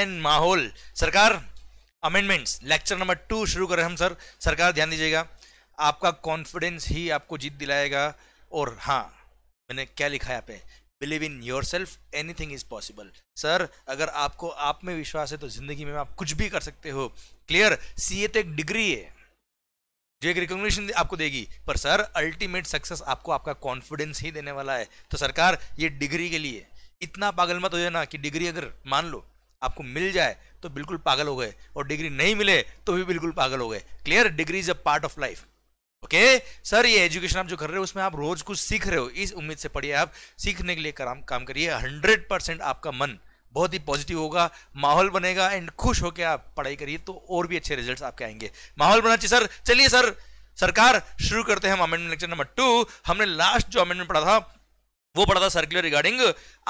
N माहौल सरकार amendments lecture number to शुरू कर रहे हम सर सरकार ध्यान दीजिएगा आपका कॉन्फिडेंस ही आपको जीत दिलाएगा और हाँ मैंने क्या लिखा है पे believe in yourself anything is possible sir अगर आपको आप में विश्वास है तो जिंदगी में आप कुछ भी कर सकते हो क्लियर सी ए तो एक डिग्री है जो एक रिकॉग्निशन आपको देगी पर सर अल्टीमेट सक्सेस आपको आपका कॉन्फिडेंस ही देने वाला है तो सरकार ये डिग्री के लिए इतना पागल मत हो जाए ना कि डिग्री अगर मान लो आपको मिल जाए तो बिल्कुल पागल हो गए और डिग्री नहीं मिले तो भी बिल्कुल पागल हो गए clear degree is a part of life okay sir ये एजुकेशन आप जो कर रहे हो उसमें आप रोज कुछ सीख रहे हो इस उम्मीद से पढ़िए आप सीखने के लिए काम काम करिए हंड्रेड परसेंट आपका मन बहुत ही पॉजिटिव होगा माहौल बनेगा एंड खुश होकर आप पढ़ाई करिए तो और भी अच्छे रिजल्ट आपके आएंगे माहौल बना चाहिए सर चलिए सर सरकार शुरू करते हैं हम अमेंडमेंट लेक्चर नंबर टू हमने लास्ट जो अमेंडमेंट पढ़ा था वो पढ़ा था सर्कुलर रिगार्डिंग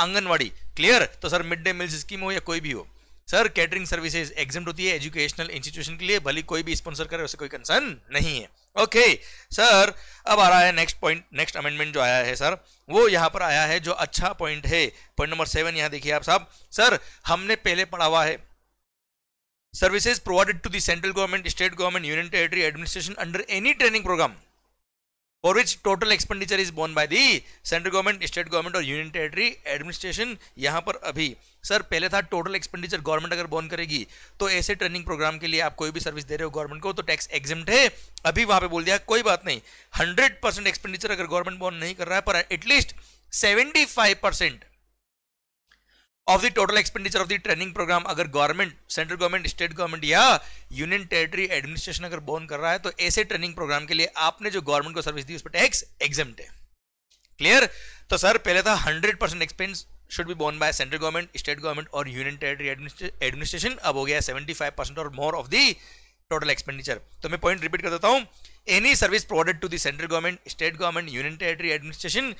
आंगनवाड़ी क्लियर तो sir mid day meal scheme हो या कोई भी हो सर कैटरिंग सर्विसेज एग्जाम होती है एजुकेशनल इंस्टीट्यूशन के लिए भली कोई भी स्पॉन्सर करे उससे कोई कंसर्न नहीं है ओके okay, सर अब आ रहा है नेक्स्ट पॉइंट नेक्स्ट अमेंडमेंट जो आया है सर वो यहाँ पर आया है जो अच्छा पॉइंट है पॉइंट नंबर सेवन यहाँ देखिए आप साहब सर हमने पहले पढ़ा हुआ है services provided to central government state government union territory administration under any training program for which total expenditure is borne by the central government state government और union territory administration यहाँ पर अभी सर पहले था टोटल एक्सपेंडिचर गवर्नमेंट अगर borne करेगी तो ऐसे ट्रेनिंग प्रोग्राम के लिए आप कोई भी सर्विस दे रहे हो गवर्नमेंट को तो टैक्स एग्जिम्ट है अभी वहां पे बोल दिया कोई बात नहीं 100 परसेंट एक्सपेंडिचर अगर गवर्नमेंट बोन नहीं कर रहा है पर at least 75 percent of the total expenditure of the training program अगर government central government state government या यूनियन टेरिटरी एडमिनिस्ट्रेशन अगर बोन कर रहा है तो ऐसे ट्रेनिंग प्रोग्राम के लिए आपने जो गवर्नमेंट को सर्विस दी उस पर टैक्स एग्जाम है क्लियर तो सर पहले था hundred percent expense should be borne by central government state government और यूनियन टेरिटरी एडमिनिस्ट्रेशन अब हो गया सेवेंटी फाइव परसेंट और more of the total expenditure तो मैं पॉइंट रिपीट कर देता हूँ any service provided to the central government state government union territory administration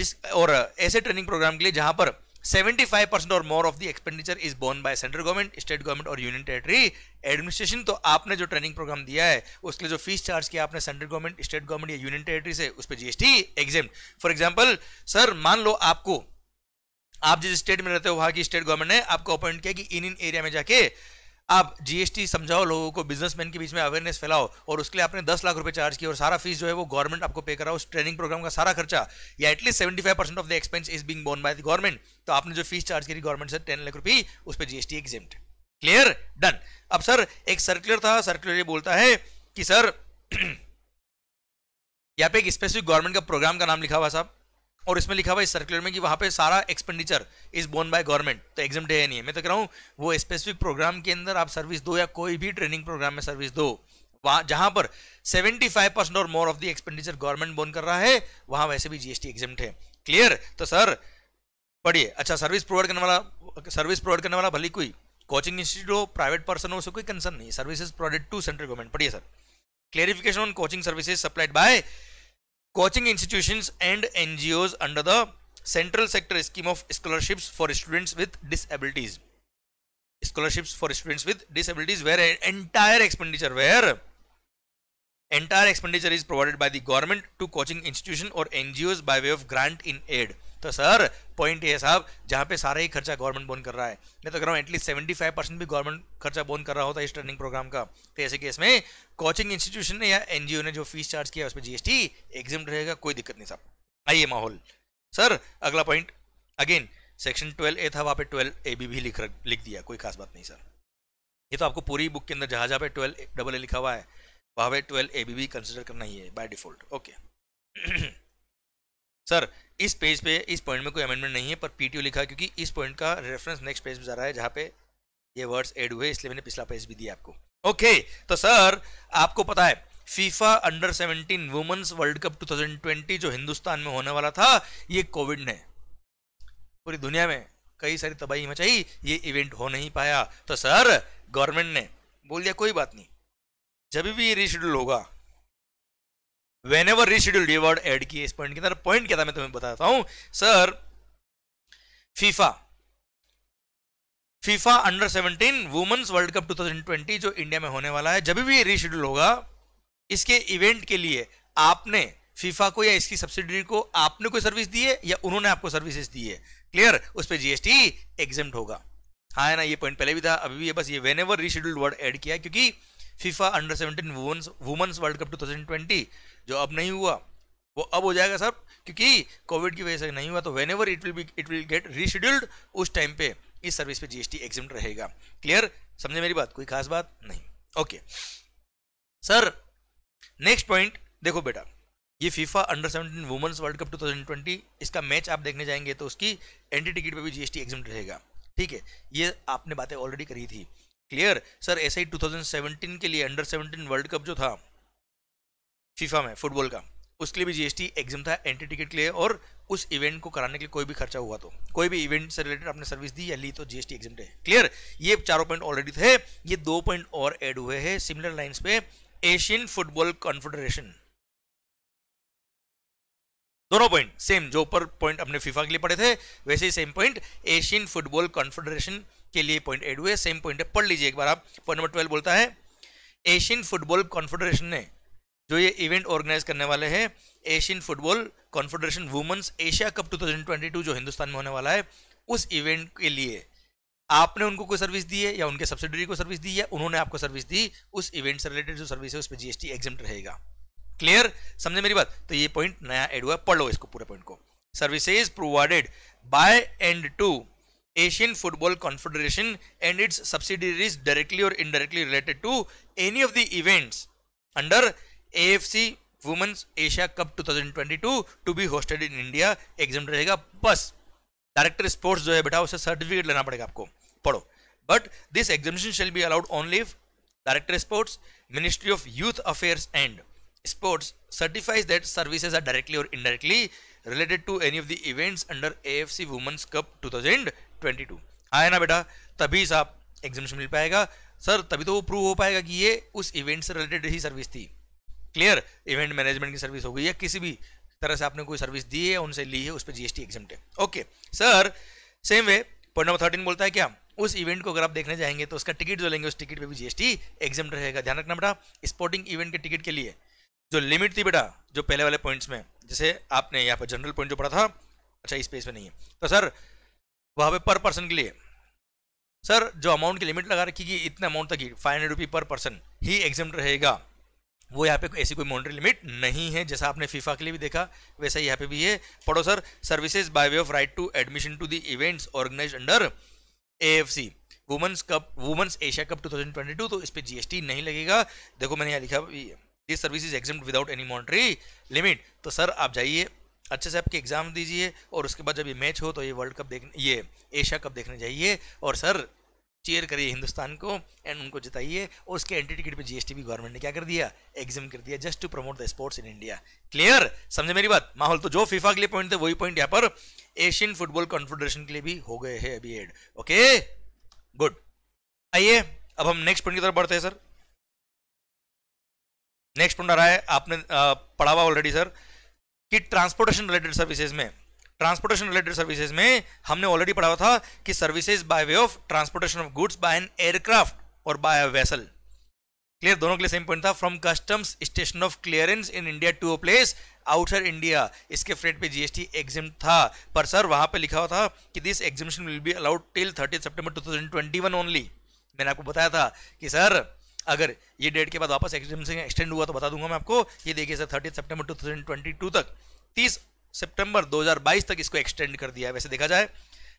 जिस और ऐसे ट्रेनिंग प्रोग्राम के लिए जहां पर 75% और more of the expenditure is borne by central government state government और यूनियन टेरेटरी एडमिनिस्ट्रेशन तो आपने जो ट्रेनिंग प्रोग्राम दिया है उसके लिए जो फीस चार्ज किया आपने सेंट्रल गवर्नमेंट स्टेट गवर्नमेंट या यूनियन टेरेटरी से उस पर GST exempt for example sir मान लो आपको आप जिस स्टेट में रहते हो वहां की स्टेट गवर्नमेंट ने आपको अपॉइंट किया कि इन इन एरिया में जाके आप जीएसटी समझाओ लोगों को बिजनेसमैन के बीच में अवेयरनेस फैलाओ और उसके लिए आपने दस लाख रुपए चार्ज किया और सारा फीस जो है वो गवर्नमेंट आपको पे कराओ उस ट्रेनिंग प्रोग्राम का सारा खर्चा या at least seventy five percent of the expense is being borne by the government तो आपने जो फीस चार्ज करी गवर्नमेंट से टेन लाख रुपये उस पर जीएसटी एग्जिम्ट क्लियर डन अब सर एक सर्कुलर था सर्कुलर ये बोलता है कि सर यहाँ पे एक स्पेसिफिक गवर्नमेंट का प्रोग्राम का नाम लिखा हुआ साहब और इसमें लिखा हुआ इस सर्कुलर में कि वहां पे सारा expenditure is borne by government तो एग्जाम डे है नहीं है मैं तो कह रहा हूँ वो स्पेसिफिक प्रोग्राम के अंदर आप सर्विस दो या कोई भी ट्रेनिंग प्रोग्राम में सर्विस दो वहां जहां पर 75 परसेंट और more of the expenditure government borne कर रहा है वहां वैसे भी जीएसटी एग्जाम है क्लियर तो सर पढ़िए अच्छा सर्विस प्रोवाइड करने वाला सर्विस प्रोवाइड करने वाला भले कोई कोचिंग इंस्टीट्यूट हो प्राइवेट पर्सन हो उसे कोई कंसर्न नहीं service provided to central government पढ़िए sir clarification on coaching services supplied by coaching institutions and NGOs under the central sector scheme of scholarships for students with disabilities scholarships for students with disabilities where entire expenditure where entire expenditure is provided by the government to coaching institution or NGOs by way of grant in aid तो sir point ये साहब जहाँ पे सारा ही खर्चा government borne कर रहा है मैं तो कह रहा हूँ एटलीस्ट सेवेंटी फाइव परसेंट भी गवर्नमेंट खर्चा बोन कर रहा होता है इस ट्रेनिंग प्रोग्राम का तो ऐसे केस में कोचिंग इंस्टीट्यूशन ने या एनजीओ ने जो फीस चार्ज किया उस पर जीएसटी एग्जाम रहेगा कोई दिक्कत नहीं साहब आइए माहौल सर अगला point again section twelve A था वहाँ पे ट्वेल्व ए बी भी लिख लिख दिया कोई खास बात नहीं सर ये तो आपको पूरी बुक के अंदर जहाँ जहाँ पे ट्वेल्व डबल ए लिखा हुआ है वहाँ पे ट्वेल्व ए बी भी कंसिडर करना ही है बाय डिफॉल्ट ओके सर इस पेज पे इस पॉइंट में कोई अमेंडमेंट नहीं है पर पी लिखा क्योंकि इस पॉइंट का रेफरेंस नेक्स्ट पेज पे जा रहा है जहाँ पे ये वर्ड्स एड हुए इसलिए मैंने पिछला पेज भी दिया आपको ओके तो सर आपको पता है FIFA under 17 women's world cup 2020 जो हिंदुस्तान में होने वाला था ये कोविड ने पूरी दुनिया में कई सारी तबाही मचाई ये इवेंट हो नहीं पाया तो सर गवर्नमेंट ने बोल दिया कोई बात नहीं जब भी ये रिशेड्यूल होगा whenever reschedule reward add किए इस पॉइंट के अंदर पॉइंट क्या था मैं तुम्हें बताता हूं sir FIFA FIFA under 17 women's world cup 2020 जो इंडिया में होने वाला है जब भी ये रिशेड्यूल होगा इसके इवेंट के लिए आपने फीफा को या इसकी सब्सिडी को आपने कोई सर्विस दी है या उन्होंने आपको सर्विसेज दी है क्लियर उस पर जीएसटी एग्जाम होगा हाँ है ना ये पॉइंट पहले भी था अभी भी है बस ये whenever reschedule word add किया क्योंकि FIFA under seventeen women's world cup 2020 जो अब नहीं हुआ वो अब हो जाएगा सर क्योंकि कोविड की वजह से नहीं हुआ तो whenever it will be it will get rescheduled उस टाइम पे इस सर्विस पे जीएसटी एग्जाम रहेगा क्लियर समझे मेरी बात कोई खास बात नहीं ओके सर नेक्स्ट पॉइंट देखो बेटा ये FIFA under seventeen women's world cup 2020 इसका मैच आप देखने जाएंगे तो उसकी एंट्री टिकट पर भी जीएसटी एग्जिम रहेगा ठीक है ये आपने बातें ऑलरेडी करी थी क्लियर सर ऐसे ही 2017 के लिए अंडर 17 वर्ल्ड कप जो था फीफा में फुटबॉल का उसके लिए भी जीएसटी एग्जाम था एंट्री टिकट के लिए और उस इवेंट को कराने के लिए कोई भी खर्चा हुआ तो कोई भी इवेंट से रिलेटेड आपने सर्विस दी या ली तो जीएसटी एग्जाम है क्लियर ये चारों पॉइंट ऑलरेडी थे ये दो पॉइंट और एड हुए हैं सिमिलर लाइन्स पे एशियन फुटबॉल कॉन्फेडरेशन दोनों पॉइंट सेम जो ऊपर पॉइंट अपने फीफा के लिए पड़े थे वैसे ही same point Asian football Confederation के लिए पॉइंट एड हुए सेम पॉइंट है पढ़ लीजिए एक बार आप पॉइंट नंबर ट्वेल्व बोलता है एशियन फुटबॉल कॉन्फेडरेशन ने जो ये इवेंट ऑर्गेनाइज करने वाले हैं Asian football Confederation Women's Asia Cup 2022 जो हिंदुस्तान में होने वाला है उस इवेंट के लिए आपने उनको कोई सर्विस दी है या उनके सब्सिडरी को सर्विस दी है उन्होंने आपको सर्विस दी उस इवेंट से रिलेटेड जो सर्विस है उस पर जीएसटी एग्जाम रहेगा क्लियर समझे मेरी बात तो ये पॉइंट नया एड हुआ पढ़ लो इसको पूरे पॉइंट को services provided by and to Asian Football Confederation and its subsidiaries directly or indirectly related to any of the events under AFC Women's Asia Cup 2022 to be hosted in India exempt रहेगा बस director sports जो है बेटा उसे certificate लेना पड़ेगा आपको पढ़ो but this exemption shall be allowed only director sports ministry of youth affairs and sports certifies that services are directly or indirectly related to any of the events under AFC Women's Cup 2022 twenty two आया ना बेटा तभी साहब examination मिल पाएगा sir तभी तो वो prove हो पाएगा कि ये उस इवेंट से रिलेटेड ही सर्विस थी क्लियर इवेंट मैनेजमेंट की सर्विस हो गई या किसी भी तरह से आपने कोई सर्विस दी है उनसे ली है उस पर जीएसटी एग्जाम है okay sir same way point number thirteen बोलता है क्या उस इवेंट को अगर आप देखने जाएंगे तो उसका टिकट जो लेंगे उस टिकट पे भी जीएसटी एग्जाम रहेगा ध्यान रखना बेटा स्पोर्टिंग इवेंट के टिकट के लिए जो लिमिट थी बेटा जो पहले वाले पॉइंट्स में जैसे आपने यहाँ पर जनरल पॉइंट जो पढ़ा था अच्छा इस पेज में नहीं है तो सर वहाँ पे पर पर्सन के लिए सर जो अमाउंट की लिमिट लगा रखी कि इतने अमाउंट तक ही फाइव हंड्रेड रुपी पर पर्सन ही एग्जाम रहेगा वो यहाँ पे ऐसी कोई मॉनिटरी लिमिट नहीं है जैसा आपने फीफा के लिए भी देखा वैसा ही यहाँ पे भी है पढ़ो sir services by way of right to admission to the events organise under A F C Women's Cup Women's Asia Cup 2022 तो इस पर जीएसटी नहीं लगेगा देखो मैंने यहाँ लिखा this service is exempt without any monetary limit तो सर आप जाइए अच्छे से आपके एग्ज़ाम दीजिए और उसके बाद जब ये मैच हो तो ये वर्ल्ड कप देखने ये एशिया कप देखने जाइए और सर चेयर करिए हिंदुस्तान को एंड उनको जिताइए और उसके एंट्री टिकट पे जीएसटी भी गवर्नमेंट ने क्या कर दिया एग्जाम कर दिया just to promote the sports in India clear समझे मेरी बात माहौल तो जो फीफा के लिए पॉइंट थे वही पॉइंट यहाँ पर एशियन फुटबॉल कॉन्फेडरेशन के लिए भी हो गए हैं अभी एड ओके गुड आइए अब हम नेक्स्ट पॉइंट की तरफ बढ़ते हैं सर नेक्स्ट पॉइंट आ रहा है आपने पढ़ावा ऑलरेडी सर कि ट्रांसपोर्टेशन रिलेटेड सर्विसेज में ट्रांसपोर्टेशन रिलेटेड सर्विसेज में हमने ऑलरेडी पढ़ा था कि services by way of transportation of goods by an aircraft और बाय अ वेसल क्लियर दोनों के लिए सेम पॉइंट था from customs station of clearance in India to a place outer India इसके फ्रेट पे जीएसटी एग्जिम था पर sir वहां पे लिखा हुआ था कि this एग्जिमिशन will be allowed till thirty September 2021 only मैंने आपको बताया था कि सर अगर ये डेट के बाद वापस एक्सटेंशन एक्सटेंड हुआ तो बता दूंगा मैं आपको ये देखिए sir thirty September two thousand twenty two तक तीस हजार बाईस तक इसको एक्सटेंड कर दिया है वैसे देखा जाए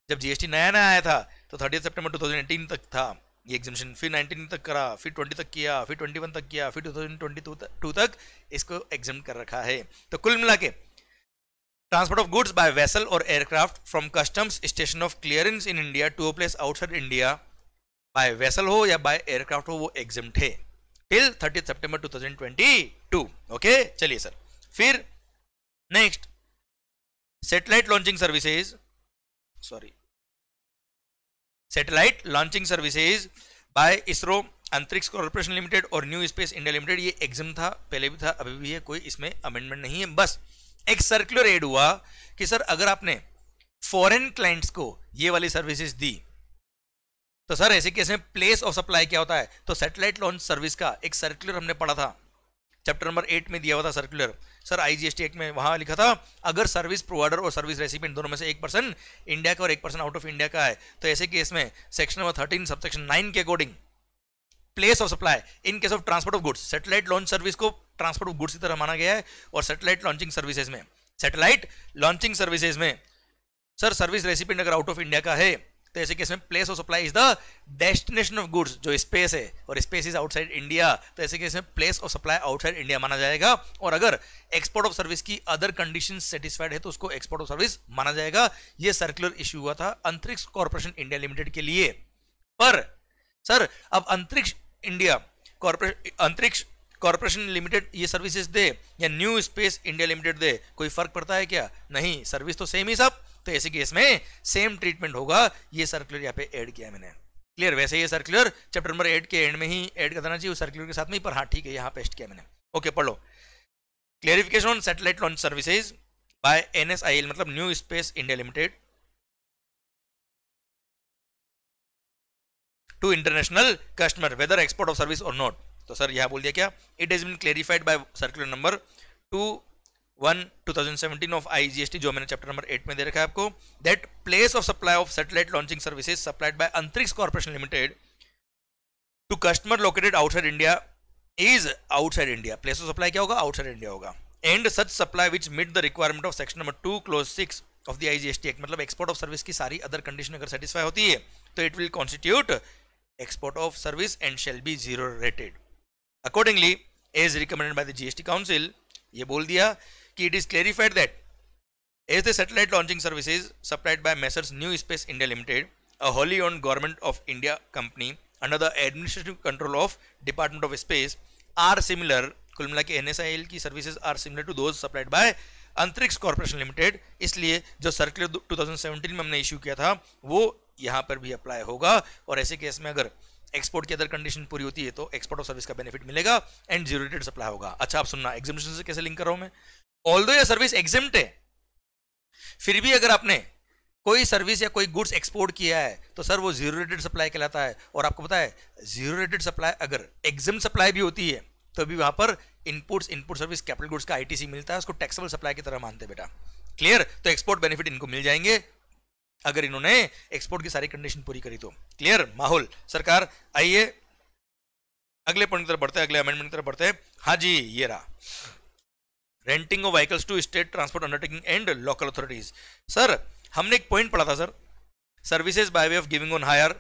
जब जीएसटी नया नया आया था तो थर्टी थाउजेंड एटीन तक था ये एग्जामेशन फिर नाइनटीन तक करा फिर ट्वेंटी तक किया फिर ट्वेंटी वन तक किया फिर टू थाउजेंड टू तक इसको एग्जाम कर रखा है तो कुल मिला के transport of goods by vessel और aircraft from customs station of clearance in India to place outside India by vessel हो या बाय एयरक्राफ्ट हो वो एग्जाम है till thirty twenty two okay चलिए सर फिर next satellite launching services sorry satellite launching services by ISRO Antrix Corporation Limited और New Space India Limited ये exempt था पहले भी था अभी भी है कोई इसमें अमेंडमेंट नहीं है बस एक सर्कुलर एड हुआ कि सर अगर आपने फॉरेन क्लाइंट्स को ये वाली सर्विसेज दी तो सर ऐसे केस में प्लेस ऑफ सप्लाई क्या होता है तो सैटेलाइट लॉन्च सर्विस का एक सर्कुलर हमने पढ़ा था चैप्टर नंबर एट में दिया हुआ था सर्कुलर सर आईजीएसटी एक्ट में वहां लिखा था अगर सर्विस प्रोवाइडर और सर्विस रेसिपेंट दोनों में से एक पर्सन इंडिया का और एक पर्सन आउट ऑफ इंडिया का है तो ऐसे केस में section number thirteen sub section nine के according place of supply in case of transport of goods satellite launch service को ट्रांसपोर्ट ऑफ गुड्स की तरह माना गया है और सेटेलाइट लॉन्चिंग सर्विसेज में सेटेलाइट लॉन्चिंग सर्विसेज में सर सर्विस रेसिपेंट अगर आउट ऑफ इंडिया का है तो ऐसे केस में place of supply is the destination of goods जो स्पेस है और स्पेस इज आउटसाइड इंडिया तो ऐसे केस में place of supply outside India माना जाएगा और अगर एक्सपोर्ट ऑफ सर्विस की अदर कंडीशन सेटिस्फाइड है तो उसको एक्सपोर्ट ऑफ सर्विस माना जाएगा यह सर्कुलर इश्यू हुआ था अंतरिक्ष कॉर्पोरेशन इंडिया लिमिटेड के लिए पर सर अब Antrix India Antrix Corporation Limited ये सर्विसेज दे या न्यू स्पेस इंडिया लिमिटेड दे कोई फर्क पड़ता है क्या नहीं सर्विस तो सेम ही सब तो ऐसे केस में सेम ट्रीटमेंट होगा ये सर्कुलर यहाँ पे ऐड किया मैंने क्लियर वैसे ये सर्कुलर चैप्टर नंबर एट के एंड में ही एड करना चाहिए उस सर्कुलर के साथ में पर हाँ ठीक है यहाँ पेस्ट किया मैंने ओके पढ़ो लो clarification on satellite launch services by an मतलब New Space India Limited to international customer whether export of service और नॉट तो सर यह बोल दिया क्या it is been clarified by circular number two one of IGST जो मैंने chapter number eight में दे रखा है आपको that place of supply of launching services supplied by Antrix Corporation Limited to customer located outside India is outside India place of supply क्या होगा outside India होगा and such supply which meet the requirement of section number two close six of the IGST act मतलब export of service की सारी other condition अगर satisfy होती है तो it will constitute export of service and shall be zero rated accordingly as recommended by the GST council ये बोल दिया कि it is clarified that as the satellite launching services supplied by messrs New Space India Limited a wholly own government of India company under the administrative control of department of space are similar कुल मिला के N S I L की services are similar to those supplied by Antrix Corporation Limited इसलिए जो circular two thousand seventeen में हमने issue किया था वो यहाँ पर भी अप्लाई होगा और ऐसे केस में अगर एक्सपोर्ट की अदर कंडीशन पूरी होती है तो एक्सपोर्ट ऑफ सर्विस का बेनिफिट मिलेगा एंड जीरो रेटेड सप्लाई होगा अच्छा आप सुनना एग्जिबिशन से कैसे लिंक कर रहा हूं मैं ऑल ये सर्विस एग्जाम्ट है फिर भी अगर आपने कोई सर्विस या कोई गुड्स एक्सपोर्ट किया है तो सर वो जीरो रेटेड सप्लाई कहलाता है और आपको पता है जीरो रेटेड सप्लाई अगर एग्जिम सप्लाई भी होती है तो भी वहां पर inputs input service capital goods का आईटीसी मिलता है उसको टैक्सेबल सप्लाई की तरह मानते बेटा क्लियर तो एक्सपोर्ट बेनिफिट इनको मिल जाएंगे अगर इन्होंने एक्सपोर्ट की सारी कंडीशन पूरी करी तो क्लियर माहौल सरकार आइए अगले पॉइंट की तरफ बढ़ते हैं अगले अमेंडमेंट की तरफ बढ़ते हैं हाँ जी ये रहा renting of vehicles to state transport undertaking and local authorities sir हमने एक पॉइंट पढ़ा था sir services by way of giving on hire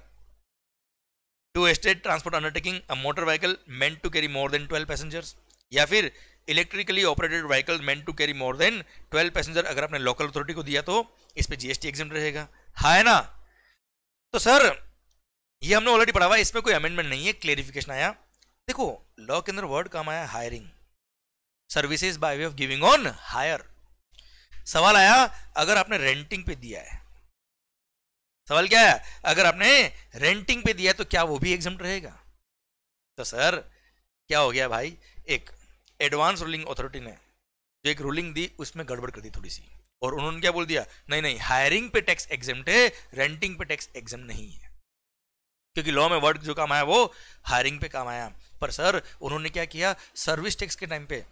to state transport undertaking a motor vehicle meant to carry more than twelve passengers या फिर electrically operated vehicle meant to carry more than twelve passenger अगर आपने local authority को दिया तो इस पर GST exempt रहेगा हाँ है ना तो सर ये हमने ऑलरेडी पढ़ा हुआ इसमें कोई अमेंडमेंट नहीं है क्लेरिफिकेशन आया देखो लॉ के अंदर वर्ड काम आया hiring services by way of giving on hire सवाल आया अगर आपने रेंटिंग पे दिया है सवाल क्या है अगर आपने रेंटिंग पे दिया तो क्या वो भी एग्जाम रहेगा तो सर क्या हो गया भाई एक एडवांस रूलिंग अथॉरिटी ने जो एक रूलिंग दी उसमें गड़बड़ कर दी थोड़ी सी और उन्होंने क्या बोल दिया नहीं नहीं हायरिंग पे टैक्स एग्जाम है रेंटिंग पे टैक्स एग्जाम नहीं है क्योंकि लॉ में वर्ड जो काम आया वो हायरिंग पे काम आया पर सर उन्होंने क्या किया सर्विस टैक्स के टाइम पे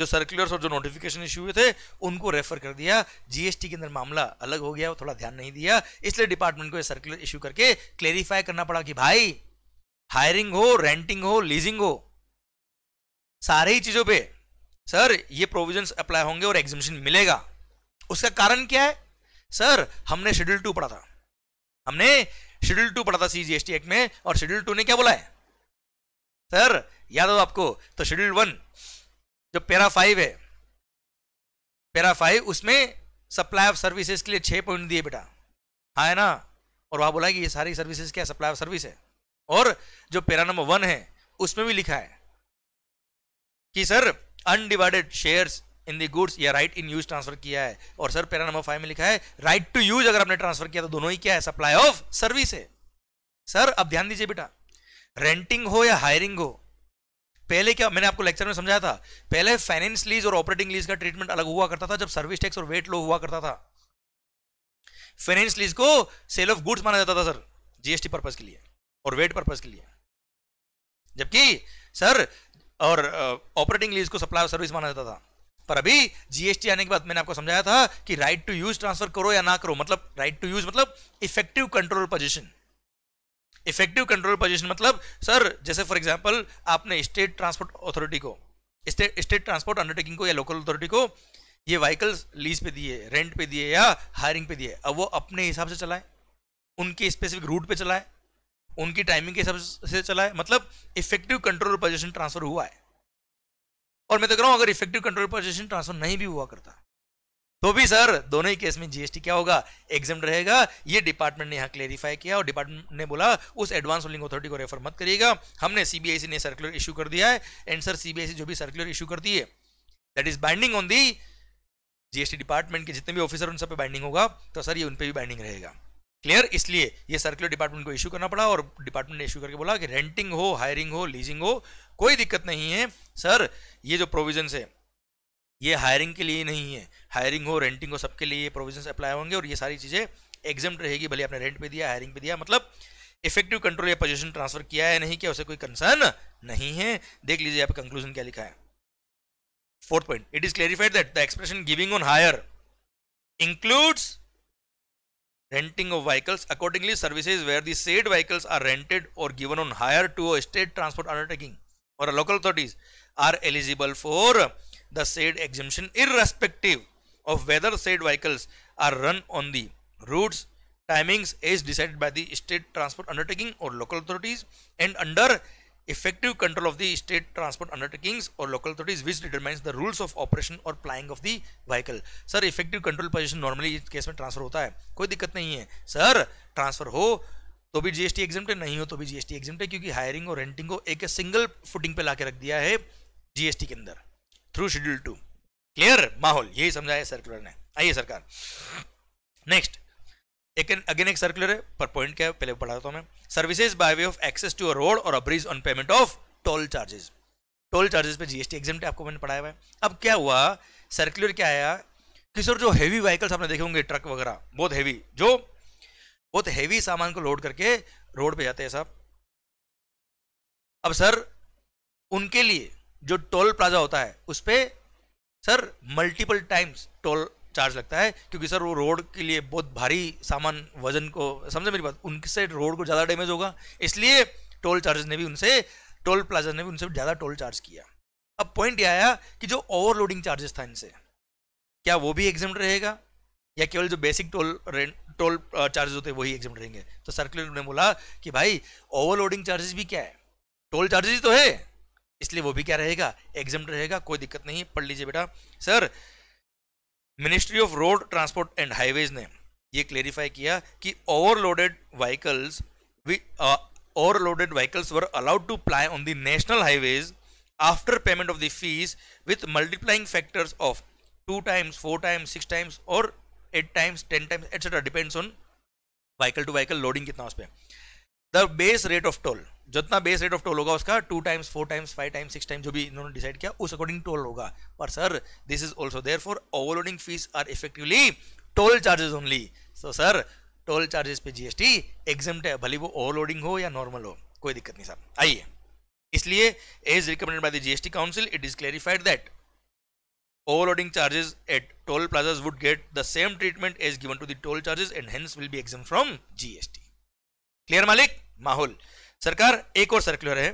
जो सर्कुलर्स और जो नोटिफिकेशन इश्यू हुए थे उनको रेफर कर दिया जीएसटी के अंदर मामला अलग हो गया वो थोड़ा ध्यान नहीं दिया इसलिए डिपार्टमेंट को ये सर्कुलर इश्यू करके क्लेरिफाई करना पड़ा कि भाई हायरिंग हो रेंटिंग हो लीजिंग हो सारे ही चीजों पे सर ये प्रोविजंस अप्लाई होंगे और एग्जिबिशन मिलेगा उसका कारण क्या है सर हमने शेड्यूल टू पढ़ा था हमने शेड्यूल टू पढ़ा था सीजीएसटी एक्ट में और शेड्यूल टू ने क्या बोला है सर याद हो आपको तो शेड्यूल वन जो पैरा फाइव है पैरा फाइव उसमें सप्लाई ऑफ सर्विसेज के लिए छह पॉइंट दिए बेटा हाँ है ना और वहां बोला कि ये सारी सर्विसेज क्या सप्लाई ऑफ सर्विस है और जो पैरा नंबर वन है उसमें भी लिखा है कि sir undivided shares in the goods या राइट इन यूज ट्रांसफर किया है और सर पैरा नंबर फाइव में लिखा है राइट टू यूज अगर आपने ट्रांसफर किया तो दोनों ही क्या है सप्लाई ऑफ सर्विस है सर अब ध्यान दीजिए बेटा रेंटिंग हो या हायरिंग हो पहले क्या मैंने आपको लेक्चर में समझाया था पहले फाइनेंस लीज और ऑपरेटिंग लीज का ट्रीटमेंट अलग हुआ करता था जब सर्विस टैक्स और वेट लो हुआ करता था फाइनेंस लीज को सेल ऑफ गुड्स माना जाता था सर जीएसटी पर्पज के लिए और वेट पर्पज के लिए जबकि सर और ऑपरेटिंग uh, लीज को सप्लाई ऑफ सर्विस माना जाता था पर अभी जीएसटी आने के बाद मैंने आपको समझाया था कि राइट टू यूज ट्रांसफर करो या ना करो मतलब राइट टू यूज मतलब effective control position effective control position मतलब सर जैसे फॉर एग्जाम्पल आपने स्टेट ट्रांसपोर्ट अथॉरिटी को स्टेट ट्रांसपोर्ट अंडरटेकिंग को या लोकल अथॉरिटी को ये व्हीकल्स लीज पे दिए रेंट पे दिए या हायरिंग पे दिए अब वो अपने हिसाब से चलाए उनके स्पेसिफिक रूट पे चलाए उनकी टाइमिंग के हिसाब से चलाए मतलब इफेक्टिव कंट्रोल पोजिशन ट्रांसफर हुआ है और मैं तो कह रहा हूं अगर इफेक्टिव कंट्रोल पोजिशन ट्रांसफर नहीं भी हुआ करता तो भी सर दोनों ही केस में जीएसटी क्या होगा एग्जाम रहेगा ये डिपार्टमेंट ने यहाँ क्लेरिफाई किया और डिपार्टमेंट ने बोला उस एडवांस होल्डिंग अथॉरिटी को रेफर मत करिएगा हमने सीबीआईसी ने सर्कुलर इशू कर दिया है एंड सर सीबीआईसी जो भी सर्कुलर इशू करती है that is binding on the GST department के जितने भी ऑफिसर उन सब पे बाइंडिंग होगा तो सर ये उन पर भी बाइंडिंग रहेगा क्लियर इसलिए ये सर्कुलर डिपार्टमेंट को इशू करना पड़ा और डिपार्टमेंट ने इशू करके बोला कि रेंटिंग हो हायरिंग हो लीजिंग हो कोई दिक्कत नहीं है सर ये जो प्रोविजन है ये हायरिंग के लिए नहीं है हायरिंग हो रेंटिंग हो सबके लिए प्रोविजन अप्लाई होंगे और ये सारी चीज़ें एग्जाम रहेगी भले आपने रेंट पे दिया हायरिंग पे दिया मतलब इफेक्टिव कंट्रोल या पोजिशन ट्रांसफर किया है नहीं किया उसे कोई कंसर्न नहीं है देख लीजिए आप कंक्लूजन क्या लिखा है fourth point it is clarified that the expression giving on hire includes renting of vehicles accordingly services where the said vehicles are rented और given on hire to a state transport or a local authorities are eligible for the said exemption irrespective of whether said vehicles are run on the routes timings as decided by the state transport undertaking or local authorities and under effective control of the state transport undertakings or local authorities which determines the rules of operation or plying of the vehicle sir effective control position normally in case mein transfer hota hai koi dikkat nahi hai sir transfer ho तो भी GST exam नहीं हो तो भी GST exempt क्योंकि hiring और renting को एक सिंगल फुटिंग पे लाके रख दिया है जीएसटी के अंदर थ्रू शेड्यूल टू क्लियर माहौल यही समझाया सर्कुलर ने आइए सरकार नेक्स्ट एक अगेन एक सर्कुलर है पर पॉइंट क्या है पहले पढ़ाता हूं मैं services by way of access to a road और a bridge on payment of toll charges toll charges पे जीएसटी एग्जाम आपको मैंने पढ़ाया हुआ है अब क्या हुआ सर्कुलर क्या आया कि सर जो हैवी व्हीकल्स आपने देखे होंगे ट्रक वगैरह बहुत हैवी जो बहुत हैवी सामान को लोड करके रोड पे जाते हैं साहब अब सर उनके लिए जो टोल प्लाजा होता है उस पर sir multiple times toll charge लगता है क्योंकि सर वो रोड के लिए बहुत भारी सामान वजन को समझे मेरी बात उनसे रोड को ज़्यादा डैमेज होगा इसलिए टोल चार्जेस ने भी उनसे टोल प्लाजा ने भी उनसे ज़्यादा टोल चार्ज किया अब पॉइंट यह आया कि जो ओवरलोडिंग चार्जेस था इनसे क्या वो भी एग्जाम रहेगा या केवल जो basic toll rent toll charges होते हैं वही एग्जाम रहेंगे तो सर्कुलर ने बोला कि भाई ओवरलोडिंग चार्जेस भी क्या है टोल चार्जेस तो है इसलिए वो भी क्या रहेगा एग्जाम रहेगा कोई दिक्कत नहीं पढ़ लीजिए बेटा sir ministry of road transport and highways ने ये क्लेरिफाई किया कि overloaded vehicles overloaded vehicles were allowed to ply on the national highways after payment of the fees with multiplying factors of two times four times six times और eight times ten times etcetera depends on vehicle to vehicle loading कितना उस पर the base rate of toll जितना base rate of toll होगा उसका to times four times five times six times जो भी इन्होंने डिसाइड किया उस अकॉर्डिंग टोल होगा पर sir this is also there for overloading fees are effectively toll charges only so sir toll charges पे जीएसटी एग्जाम है भले वो ओवरलोडिंग हो या नॉर्मल हो कोई दिक्कत नहीं सर आइए इसलिए as recommended by the GST council it is clarified that Overloading charges at toll plazas would get the same treatment as given to the toll charges and hence will be exempt from GST. Clear मालिक माहौल सरकार एक और circular है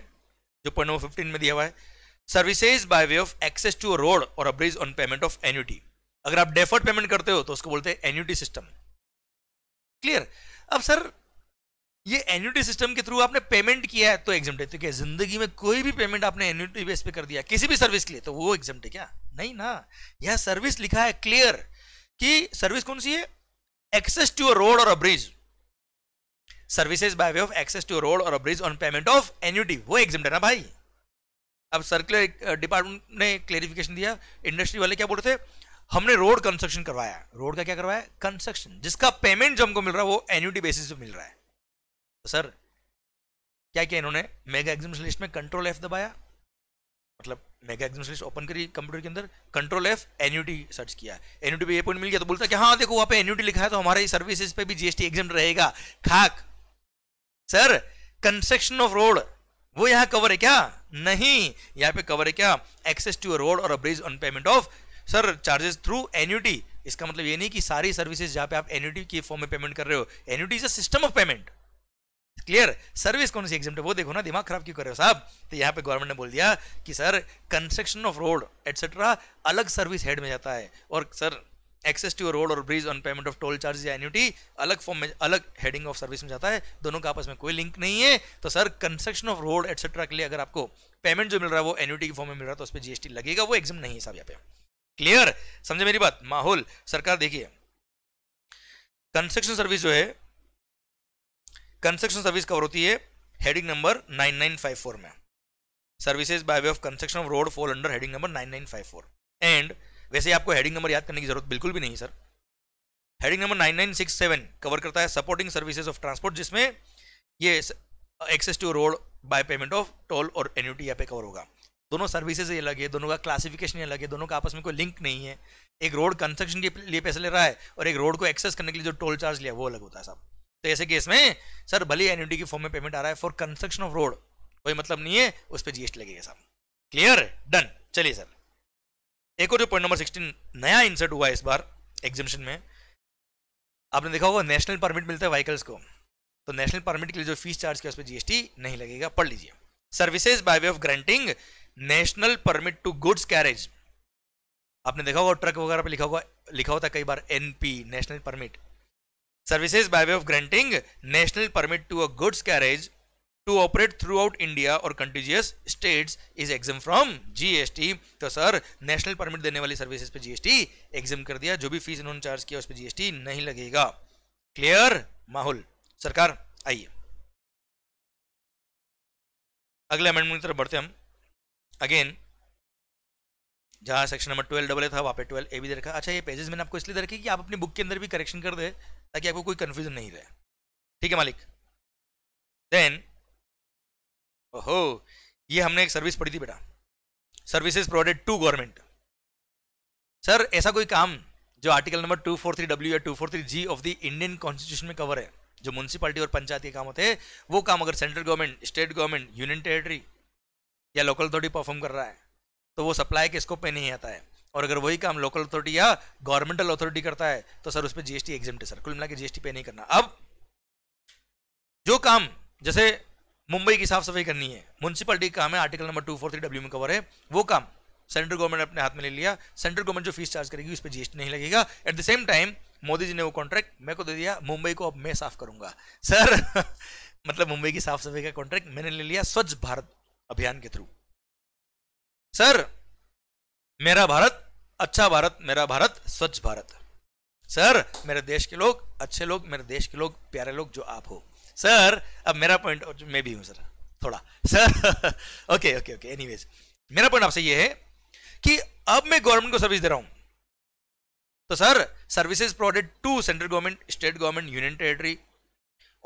जो point number fifteen में दिया हुआ है services by way of access to road और a bridge on payment of annuity अगर आप डेफर्ड पेमेंट करते हो तो उसको बोलते हैं एन्यूटी सिस्टम क्लियर अब सर ये एन्यूटी सिस्टम के थ्रू आपने पेमेंट किया है तो एग्जाम है तो क्या जिंदगी में कोई भी पेमेंट आपने एन्यूटी बेस पे कर दिया किसी भी सर्विस के लिए तो वो एग्जाम क्या नहीं ना यह सर्विस लिखा है क्लियर कि सर्विस कौन सी है एक्सेस टू अ रोड और a bridge services by way of access to a road और a bridge on payment of annuity वो एग्जाम है ना भाई अब सर्कुलर डिपार्टमेंट ने क्लेरिफिकेशन दिया इंडस्ट्री वाले क्या बोल रहे थे हमने रोड कंस्ट्रक्शन करवाया रोड का क्या करवाया कंस्ट्रक्शन जिसका पेमेंट जो हमको मिल रहा है वो एन्यूटी बेसिस पे मिल रहा है तो सर क्या किया इन्होंने मेगा एग्जाम लिस्ट में कंट्रोल एफ दबाया मतलब मेगा एग्जाम लिस्ट ओपन करी कंप्यूटर के अंदर कंट्रोल एफ एन्यूटी सर्च किया एन्यूटी पे ये पॉइंट मिल गया तो बोलता कि हाँ देखो वहाँ पे एन्यूटी लिखा है तो हमारे सर्विसेज पे भी जीएसटी एग्जाम रहेगा खाक सर कंस्ट्रक्शन ऑफ रोड वो यहाँ कवर है क्या नहीं यहाँ पे कवर है क्या access to road or bridge on payment of sir charges through annuity इसका मतलब ये नहीं कि सारी सर्विसेज जहाँ पे आप एन्यूटी के फॉर्म में पेमेंट कर रहे हो annuity is a system of payment clear service कौन सी एग्जाम वो देखो ना दिमाग खराब क्यों कर रहे हो साहब तो यहाँ पे गवर्नमेंट ने बोल दिया कि sir construction of road etcetera अलग सर्विस हेड में जाता है और sir access to road or bridge on payment of toll charge या एन्यूटी अलग फॉर्म में अलग हेडिंग ऑफ सर्विस में जाता है दोनों का आपस में कोई लिंक नहीं है तो sir construction of road etcetera के लिए अगर आपको पेमेंट जो मिल रहा है वो एन्यूटी के फॉर्म में मिल रहा है तो उस पर जीएसटी लगेगा वो एग्जाम नहीं है साहब यहाँ पे क्लियर समझे मेरी बात माहौल सरकार देखिए कंस्ट्रक्शन सर्विस जो है कंस्ट्रक्शन सर्विस कवर होती है हेडिंग नंबर 9954 में services by way of construction of road fall under heading number 9954 and वैसे आपको हेडिंग नंबर याद करने की जरूरत बिल्कुल भी नहीं सर हेडिंग नंबर 9967 कवर करता है सपोर्टिंग सर्विसेज ऑफ ट्रांसपोर्ट जिसमें ये access to road by payment of toll और एन्यूटी यहाँ पे कवर होगा दोनों सर्विसेज अलग है दोनों का क्लासिफिकेशन अलग है दोनों का आपस में कोई लिंक नहीं है एक रोड कंस्ट्रक्शन के लिए पैसे ले रहा है और एक रोड को एक्सेस करने के लिए जो टोल चार्ज लिया वो अलग होता है साहब तो ऐसे केस में सर भले एन्यूटी की फॉर्म में पेमेंट आ रहा है फॉर कंस्ट्रक्शन ऑफ रोड कोई मतलब नहीं है उस पर जीएसटी लगेगा साहब क्लियर डन चलिए सर एक और जो पॉइंट नंबर सिक्सटीन नया इंसर्ट हुआ है इस बार एग्जिबिशन में आपने देखा होगा नेशनल परमिट मिलता है व्हीकल्स को तो नेशनल परमिट के लिए जो फीस चार्ज किया उस पर जीएसटी नहीं लगेगा पढ़ लीजिए services by way of granting national permit to goods carriage आपने देखा होगा ट्रक वगैरह पे लिखा होगा लिखा होता है कई बार NP national permit services by way of granting national permit to a goods carriage to operate throughout India or contiguous states is exempt from GST तो सर नेशनल परमिट देने वाली सर्विसेज पे जीएसटी एग्जाम कर दिया जो भी fees इन्होंने charge किया उस पे जीएसटी नहीं लगेगा क्लियर माहौल सरकार आइए अगले अमेंडमेंट की तरफ बढ़ते हम अगेन जहां सेक्शन नंबर ट्वेल्व डबल था वहां पे ट्वेल्व ए भी दे रखा अच्छा ये पेजेस मैंने आपको इसलिए दे रखे कि आप अपनी बुक के अंदर भी करेक्शन कर दे ताकि आपको कोई कंफ्यूजन नहीं रहे ठीक है मालिक देन ओहो ये हमने एक सर्विस पढ़ी थी बेटा services provided to government sir ऐसा कोई काम जो आर्टिकल नंबर टू डब्ल्यू या G of the Indian constitution में कवर है जो म्यूनसिपालिटी और पंचायत के काम होते हैं वो काम अगर central government state government union territory या लोकल अथॉरिटी परफॉर्म कर रहा है तो वो सप्लाई के स्कोप में नहीं आता है और अगर वही काम लोकल अथॉरिटी या गवर्नमेंटल अथॉरिटी करता है तो सर उस पर जीएसटी एग्जाम सर कुल मिला के जीएसटी पे नहीं करना अब जो काम जैसे मुंबई की साफ सफाई करनी है म्यूनसिपलिटी का काम है article number two four three W में कवर है वो काम सेंट्रल गवर्नमेंट अपने हाथ में ले लिया सेंट्रल गवर्नमेंट जो फीस चार्ज करेगी उस पर जीएसटी नहीं लगेगा at the same time Modi ji ने वो कॉन्ट्रैक्ट मेरे को दे दिया मुंबई को अब मैं साफ करूंगा सर मतलब मुंबई की साफ सफाई का कॉन्ट्रैक्ट मैंने ले लिया स्वच्छ भारत अभियान के थ्रू सर मेरा भारत अच्छा भारत मेरा भारत स्वच्छ भारत सर मेरे देश के लोग अच्छे लोग मेरे देश के लोग प्यारे लोग जो आप हो सर अब मेरा पॉइंट मैं भी हूं सर थोड़ा sir okay okay okay anyways मेरा पॉइंट आपसे ये है कि अब मैं गवर्नमेंट को सर्विस दे रहा हूं तो sir services provided to central government state government union territory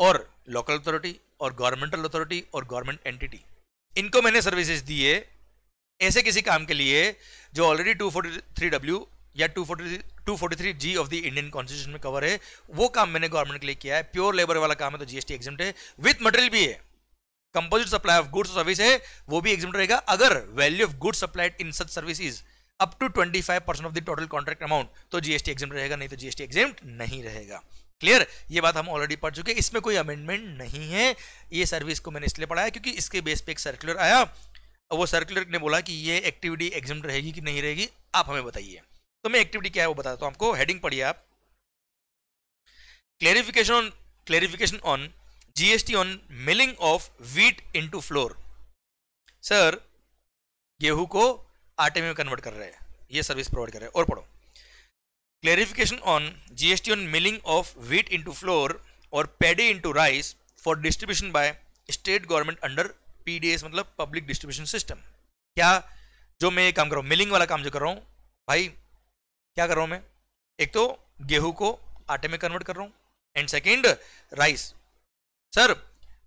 और लोकल अथॉरिटी और गवर्नमेंटल अथॉरिटी और गवर्नमेंट एंटिटी इनको मैंने सर्विसेज दी है ऐसे किसी काम के लिए जो ऑलरेडी टू डब्ल्यू या two two 243 G of the Indian constitution में कवर है वो काम मैंने गवर्नमेंट के लिए किया है प्योर लेबर वाला काम है तो जीएसटी एग्जाम है विथ मटेरियल भी है composite supply of goods service है वो भी एग्जाम रहेगा अगर value of goods supplied in such service up to twenty five percent of the total contract amount तो जीएसटी एग्जाम रहेगा नहीं तो जीएसटी एग्जाम नहीं रहेगा क्लियर ये बात हम ऑलरेडी पढ़ चुके इसमें कोई अमेंडमेंट नहीं है ये सर्विस को मैंने इसलिए पढ़ाया क्योंकि इसके बेस पे एक सर्कुलर आया और वो सर्कुलर ने बोला कि ये एक्टिविटी एग्जाम रहेगी कि नहीं रहेगी आप हमें बताइए तो मैं एक्टिविटी क्या है वो बताता हूँ आपको हेडिंग पढ़िए आप clarification on clarification on GST on milling of wheat into flour sir गेहूं को आटे में कन्वर्ट कर रहे हैं ये सर्विस प्रोवाइड कर रहे हैं और पढ़ो clarification on GST on milling of wheat into flour और paddy into rice for distribution by state government under PDS मतलब पब्लिक डिस्ट्रीब्यूशन सिस्टम क्या जो मैं ये काम कर रहा हूँ मिलिंग वाला काम जो कर रहा हूँ भाई क्या कर रहा हूँ मैं एक तो गेहूं को आटे में कन्वर्ट कर रहा हूँ and second rice sir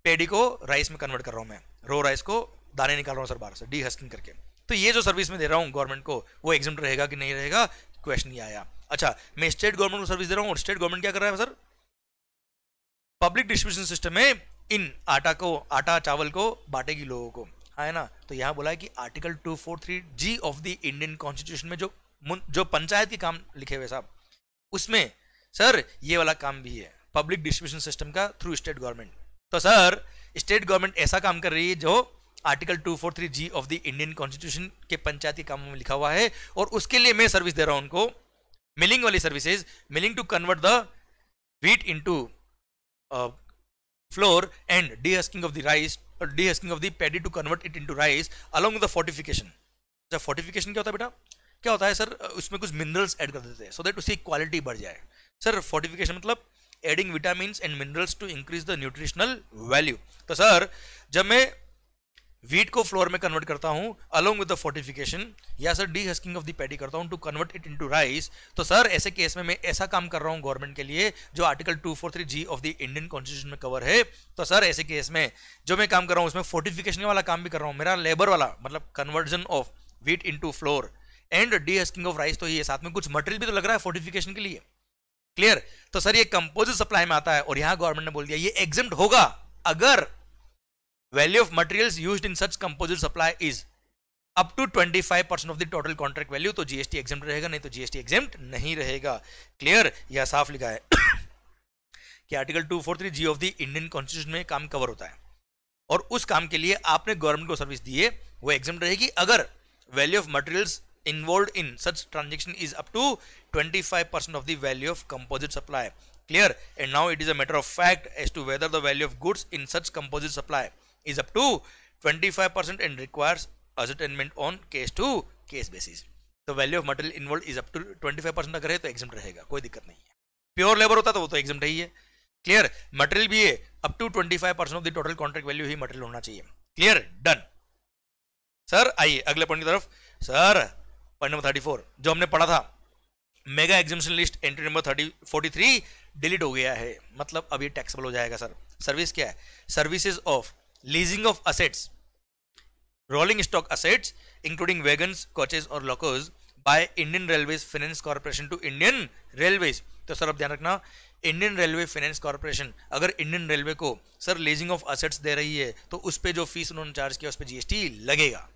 paddy को राइस में कन्वर्ट कर रहा हूँ मैं रो राइस को दाने निकाल रहा हूँ सर बाहर से डी हस्किंग करके तो ये जो सर्विस मैं दे रहा हूँ गवर्नमेंट को वो एग्जाम रहेगा कि नहीं रहेगा क्वेश्चन ही आया अच्छा मैं स्टेट गवर्नमेंट को सर्विस दे रहा हूँ और स्टेट गवर्नमेंट क्या कर रहा है सर पब्लिक डिस्ट्रीब्यूशन सिस्टम में इन आटा को आटा चावल को बांटेगी लोगों को हाँ, है ना तो यहाँ बोला है कि article 243 G of the Indian constitution में जो जो पंचायत के काम लिखे हुए साहब उसमें सर ये वाला काम भी है पब्लिक डिस्ट्रीब्यूशन सिस्टम का थ्रू स्टेट गवर्नमेंट तो सर स्टेट गवर्नमेंट ऐसा काम कर रही है जो article 243 G of the Indian constitution के पंचायती कामों में लिखा हुआ है और उसके लिए मैं सर्विस दे रहा हूं उनको मिलिंग वाली services milling to convert the into flour and dehusking of the rice or dehusking of the paddy to convert it into rice along with the fortification अच्छा फोर्टिफिकेशन क्या होता है बेटा क्या होता है सर उसमें कुछ मिनरल्स ऐड कर देते हैं सो दैट उसकी क्वालिटी बढ़ जाए सर फोर्टिफिकेशन मतलब adding vitamin and minerals to increase the nutritional value तो सर जब मैं वीट को फ्लोर में कन्वर्ट करता हूँ अलोंग विद द फोर्टिफिकेशन या sir dehusking of the paddy करता हूँ to convert it into rice तो सर ऐसे केस में मैं ऐसा काम कर रहा हूँ गवर्नमेंट के लिए जो article 243 G of the Indian constitution में कवर है तो सर ऐसे केस में जो मैं काम कर रहा हूँ उसमें फोर्टिफिकेशन वाला काम भी कर रहा हूँ मेरा लेबर वाला मतलब conversion of wheat into flour and dehusking of rice तो ये साथ में कुछ मटेरियल भी तो लग रहा है फोर्टिफिकेशन के लिए क्लियर तो सर ये कंपोजिट सप्लाई में आता है और यहाँ गवर्नमेंट ने बोल दिया ये एग्जाम होगा अगर value of materials use in such composite supply is up to twenty five percent of the total contract value तो जीएसटी एग्जाम रहेगा नहीं तो जीएसटी एग्जाम नहीं रहेगा क्लियर यह साफ लिखा है कि article two four three G of the Indian constitution में काम कवर होता है और उस काम के लिए आपने गवर्नमेंट को सर्विस दी है वो एग्जाम रहेगी अगर value of materials involve in such transaction is up to twenty five percent of the value of composite supply clear and now it is a matter of fact as to whether the value of goods in such composite supply is up to 25% and requires ascertainment on case to case basis. तो value of material involve is up to 25 percent अगर है तो exam रहेगा कोई दिक्कत नहीं है pure labour होता तो वो तो एग्जाम ही है क्लियर मटेरियल भी है up to 25 percent of the total contract value ही मटेरियल होना चाहिए क्लियर डन सर आइए अगले पॉइंट की तरफ sir point number thirty four जो हमने पढ़ा था mega exemption list entry number thirty forty three delete हो गया है मतलब अब ये टैक्सेबल हो जाएगा सर सर्विस क्या है services of leasing of assets rolling stock assets including wagons coaches or lockers by Indian Railways Finance Corporation to Indian Railways तो सर आप ध्यान रखना इंडियन रेलवे फाइनेंस कॉरपोरेशन अगर इंडियन रेलवे को सर लीजिंग ऑफ असेट्स दे रही है तो उस पर जो फीस उन्होंने चार्ज किया उस पर जीएसटी लगेगा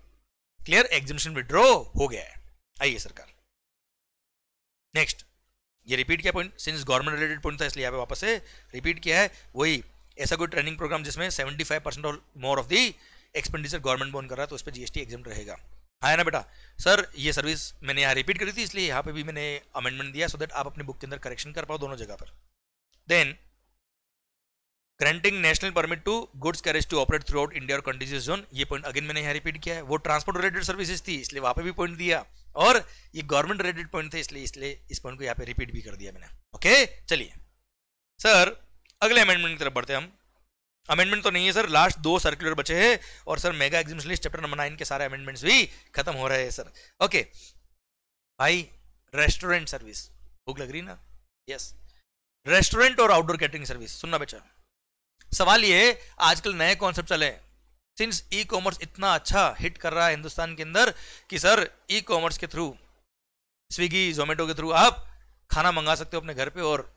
क्लियर एग्जिबिशन विड्रॉ हो गया है आइए सरकार नेक्स्ट ये रिपीट किया point since government related point था इसलिए यहाँ पे वापस से रिपीट किया है वही ऐसा कोई ट्रेनिंग प्रोग्राम जिसमें 75 परसेंट और more of the expenditure government borne कर रहा है तो उस पर जीएसटी एग्जाम रहेगा हाँ ना बेटा सर ये सर्विस मैंने यहाँ रिपीट करी थी इसलिए यहाँ पे भी मैंने अमेंडमेंट दिया सो दैट आप अपनी बुक के अंदर करेक्शन कर पाओ दोनों जगह पर then granting national permit to goods carriage to operate throughout India और कंटिजियस जोन ये पॉइंट अगेन मैंने यहाँ रिपीट किया है वो ट्रांसपोर्ट रिलेटेड सर्विसेज थी इसलिए वहाँ पे भी पॉइंट दिया और ये गवर्नमेंट रिलेटेड पॉइंट थे इसलिए इसलिए इस पॉइंट को यहाँ पे रिपीट भी कर दिया मैंने ओके चलिए सर अगले अमेंडमेंट की तरफ बढ़ते हैं हम अमेंडमेंट तो नहीं है सर लास्ट दो सर्कुलर बचे हैं और sir mega exemption list chapter number nine के सारे अमेंडमेंट्स भी खत्म हो रहे हैं सर ओके भाई रेस्टोरेंट सर्विस भूख लग रही ना यस रेस्टोरेंट और आउटडोर कैटरिंग सर्विस सुनना बेचा सवाल ये है आजकल नए कॉन्सेप्ट चले सिंस ई कॉमर्स इतना अच्छा हिट कर रहा है हिंदुस्तान के अंदर कि सर ई कॉमर्स के थ्रू स्विगी जोमेटो के थ्रू आप खाना मंगा सकते हो अपने घर पे और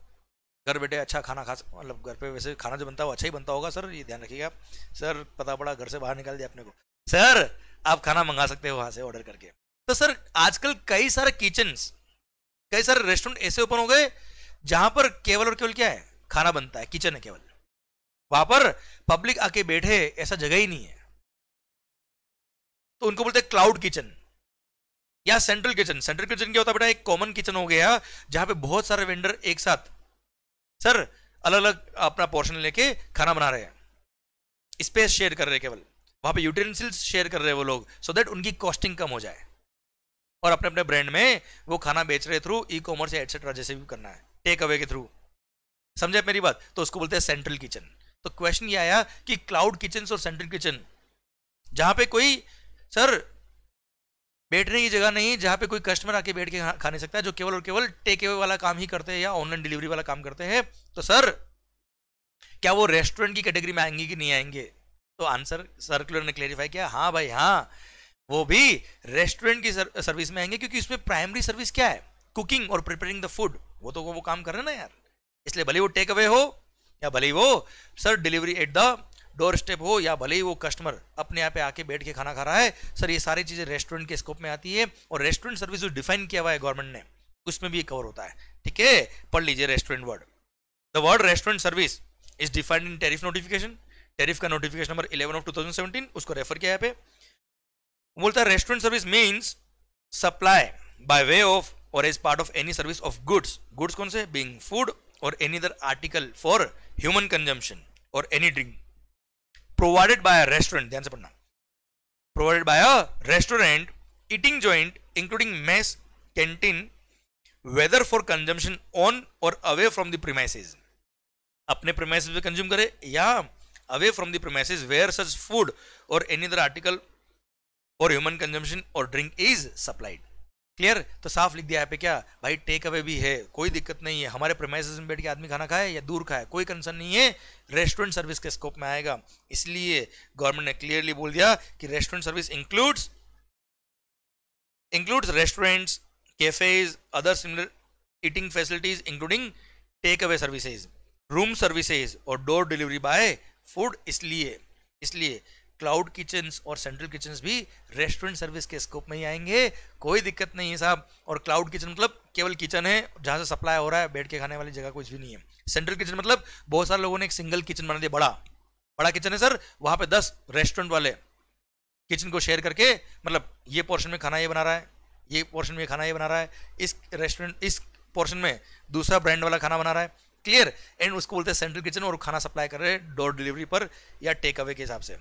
घर बैठे अच्छा खाना खा मतलब घर पे वैसे खाना जो बनता है वो अच्छा ही बनता होगा सर ये ध्यान रखिएगा सर पता पड़ा घर से बाहर निकाल दिया अपने को सर आप खाना मंगा सकते हो वहाँ से ऑर्डर करके तो सर आजकल कई सारे किचन कई सारे रेस्टोरेंट ऐसे ओपन हो गए जहाँ पर केवल और केवल क्या है खाना बनता है किचन है केवल वहाँ पर पब्लिक आके बैठे ऐसा जगह ही नहीं है तो उनको बोलते हैं क्लाउड किचन या सेंट्रल किचन सेंट्रल किचन क्या होता है बेटा एक कॉमन किचन हो गया जहाँ पे बहुत सारे वेंडर एक साथ सर अलग अलग अपना पोर्शन लेके खाना बना रहे हैं स्पेस शेयर कर रहे केवल वहां पे यूटेंसिल्स शेयर कर रहे हैं वो लोग सो so दैट उनकी कॉस्टिंग कम हो जाए और अपने अपने ब्रांड में वो खाना बेच रहे थ्रू ई कॉमर्स या एटसेट्रा जैसे भी करना है टेक अवे के थ्रू समझे मेरी बात तो उसको बोलते हैं सेंट्रल किचन तो क्वेश्चन ये आया कि क्लाउड किचन और सेंट्रल किचन जहां पे कोई सर बैठने की जगह नहीं जहाँ पे कोई कस्टमर आके बैठ के खा नहीं सकता जो केवल और केवल टेक अवे वाला काम ही करते हैं या ऑनलाइन डिलीवरी वाला काम करते हैं तो सर क्या वो रेस्टोरेंट की कैटेगरी में आएंगे कि नहीं आएंगे तो आंसर सर्कुलर ने क्लेरिफाई किया हाँ भाई हाँ वो भी रेस्टोरेंट की सर, सर्विस में आएंगे क्योंकि उसमें प्राइमरी सर्विस क्या है कुकिंग और प्रिपेयरिंग द फूड वो तो वो, काम कर रहे हैं ना यार इसलिए भले वो टेक अवे हो या भले वो sir delivery at the doorstep हो या भले ही वो कस्टमर अपने यहाँ पे आके बैठ के खाना खा रहा है सर ये सारी चीज़ें रेस्टोरेंट के स्कोप में आती है और रेस्टोरेंट सर्विस जो डिफाइन किया हुआ है गवर्नमेंट ने उसमें भी ये कवर होता है ठीक है पढ़ लीजिए restaurant word the word restaurant service is defined in tariff notification tariff का notification number eleven of two उसको रेफर किया यहाँ पे बोलता है restaurant service means supply by way of or as part of any service of goods goods कौन से being food or any other article for human consumption or any drink provided by a restaurant ध्यान से पढ़ना provided by a restaurant eating joint including mess canteen whether for consumption on or away from the premises अपने premises पे consume करे या away from the premises where such food or any other article for human consumption or drink is supplied clear तो साफ लिख दिया है पे क्या भाई टेक अवे भी है कोई दिक्कत नहीं है हमारे प्रमाइस में बैठ के आदमी खाना खाए या दूर खाए कोई कंसर्न नहीं है रेस्टोरेंट सर्विस के स्कोप में आएगा इसलिए गवर्नमेंट ने क्लियरली बोल दिया कि restaurant service includes includes restaurants cafes other similar eating facilities including take away services room services और डोर डिलीवरी बाय फूड इसलिए इसलिए क्लाउड किचन्स और सेंट्रल किचन्स भी रेस्टोरेंट सर्विस के स्कोप में ही आएंगे कोई दिक्कत नहीं है साहब और क्लाउड किचन मतलब केवल किचन है जहाँ से सप्लाई हो रहा है बैठ के खाने वाली जगह कुछ भी नहीं है सेंट्रल किचन मतलब बहुत सारे लोगों ने एक सिंगल किचन बना दिया बड़ा बड़ा किचन है सर वहाँ पे दस रेस्टोरेंट वाले किचन को शेयर करके मतलब ये पोर्शन में खाना ये बना रहा है ये पोर्शन में खाना ये बना रहा है इस रेस्टोरेंट इस पोर्शन में दूसरा ब्रांड वाला खाना बना रहा है क्लियर एंड उसको बोलते हैं सेंट्रल किचन और खाना सप्लाई कर रहे हैं डोर डिलीवरी पर या टेक अवे के हिसाब से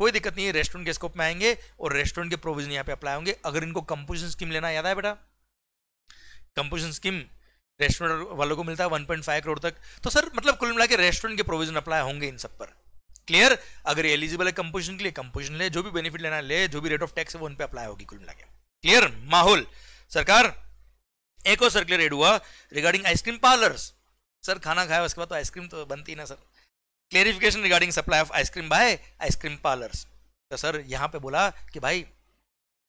कोई दिक्कत नहीं है रेस्टोरेंट के स्कोप में आएंगे और रेस्टोरेंट के प्रोविजन यहाँ पे अप्लाई होंगे अगर इनको कंपोजिशन स्कीम लेना याद है बेटा कंपोजिशन स्कीम रेस्टोरेंट वालों को मिलता है 1.5 करोड़ तक तो सर मतलब कुल मिला के रेस्टोरेंट के प्रोविजन अप्लाई होंगे इन सब पर क्लियर अगर एलिजिबल है कंपोजिशन के लिए कंपोजिशन ले जो भी बेनिफिट लेना ले जो भी रेट ऑफ टैक्स है वो उन पर अप्लाई होगी कुल मिला के क्लियर माहौल सरकार एक और सर्कुलर एड हुआ रिगार्डिंग आइसक्रीम पार्लर्स सर खाना खाया उसके बाद तो आइसक्रीम तो बनती ना sir clarification regarding supply of ice cream by ice cream parlours तो सर यहाँ पे बोला कि भाई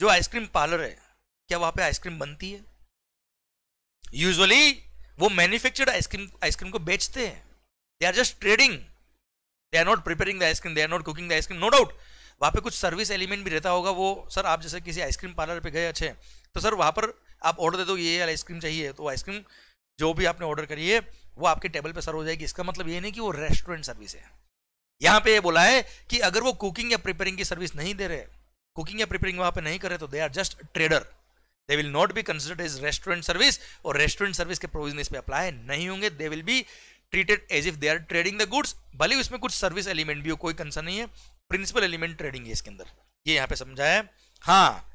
जो आइसक्रीम पार्लर है क्या वहाँ पे आइसक्रीम बनती है यूजली वो मैन्युफैक्चर्ड आइसक्रीम आइसक्रीम को बेचते हैं they are just trading they are not preparing the ice cream they are not cooking the ice cream no doubt वहाँ पे कुछ सर्विस एलिमेंट भी रहता होगा वो सर आप जैसे किसी आइसक्रीम पार्लर पे गए अच्छे तो सर वहाँ पर आप ऑर्डर दे दो ये आइसक्रीम चाहिए तो आइसक्रीम जो भी आपने ऑर्डर करी है वो आपके टेबल पे सर्व हो जाएगी इसका मतलब ये नहीं कि वो रेस्टोरेंट सर्विस है यहाँ पे ये बोला है कि अगर वो कुकिंग या प्रिपेयरिंग की सर्विस नहीं दे रहे कुकिंग या प्रिपेयरिंग वहां पे नहीं रहे तो they are just trader they will not be considered as restaurant service और रेस्टोरेंट सर्विस के प्रोविजन इस पर अप्लाई नहीं होंगे they will be treated as if they are trading the goods भले उसमें कुछ सर्विस एलिमेंट भी हो कोई कंसर्न नहीं है प्रिंसिपल एलिमेंट ट्रेडिंग है इसके अंदर ये यहाँ पे समझाया है हाँ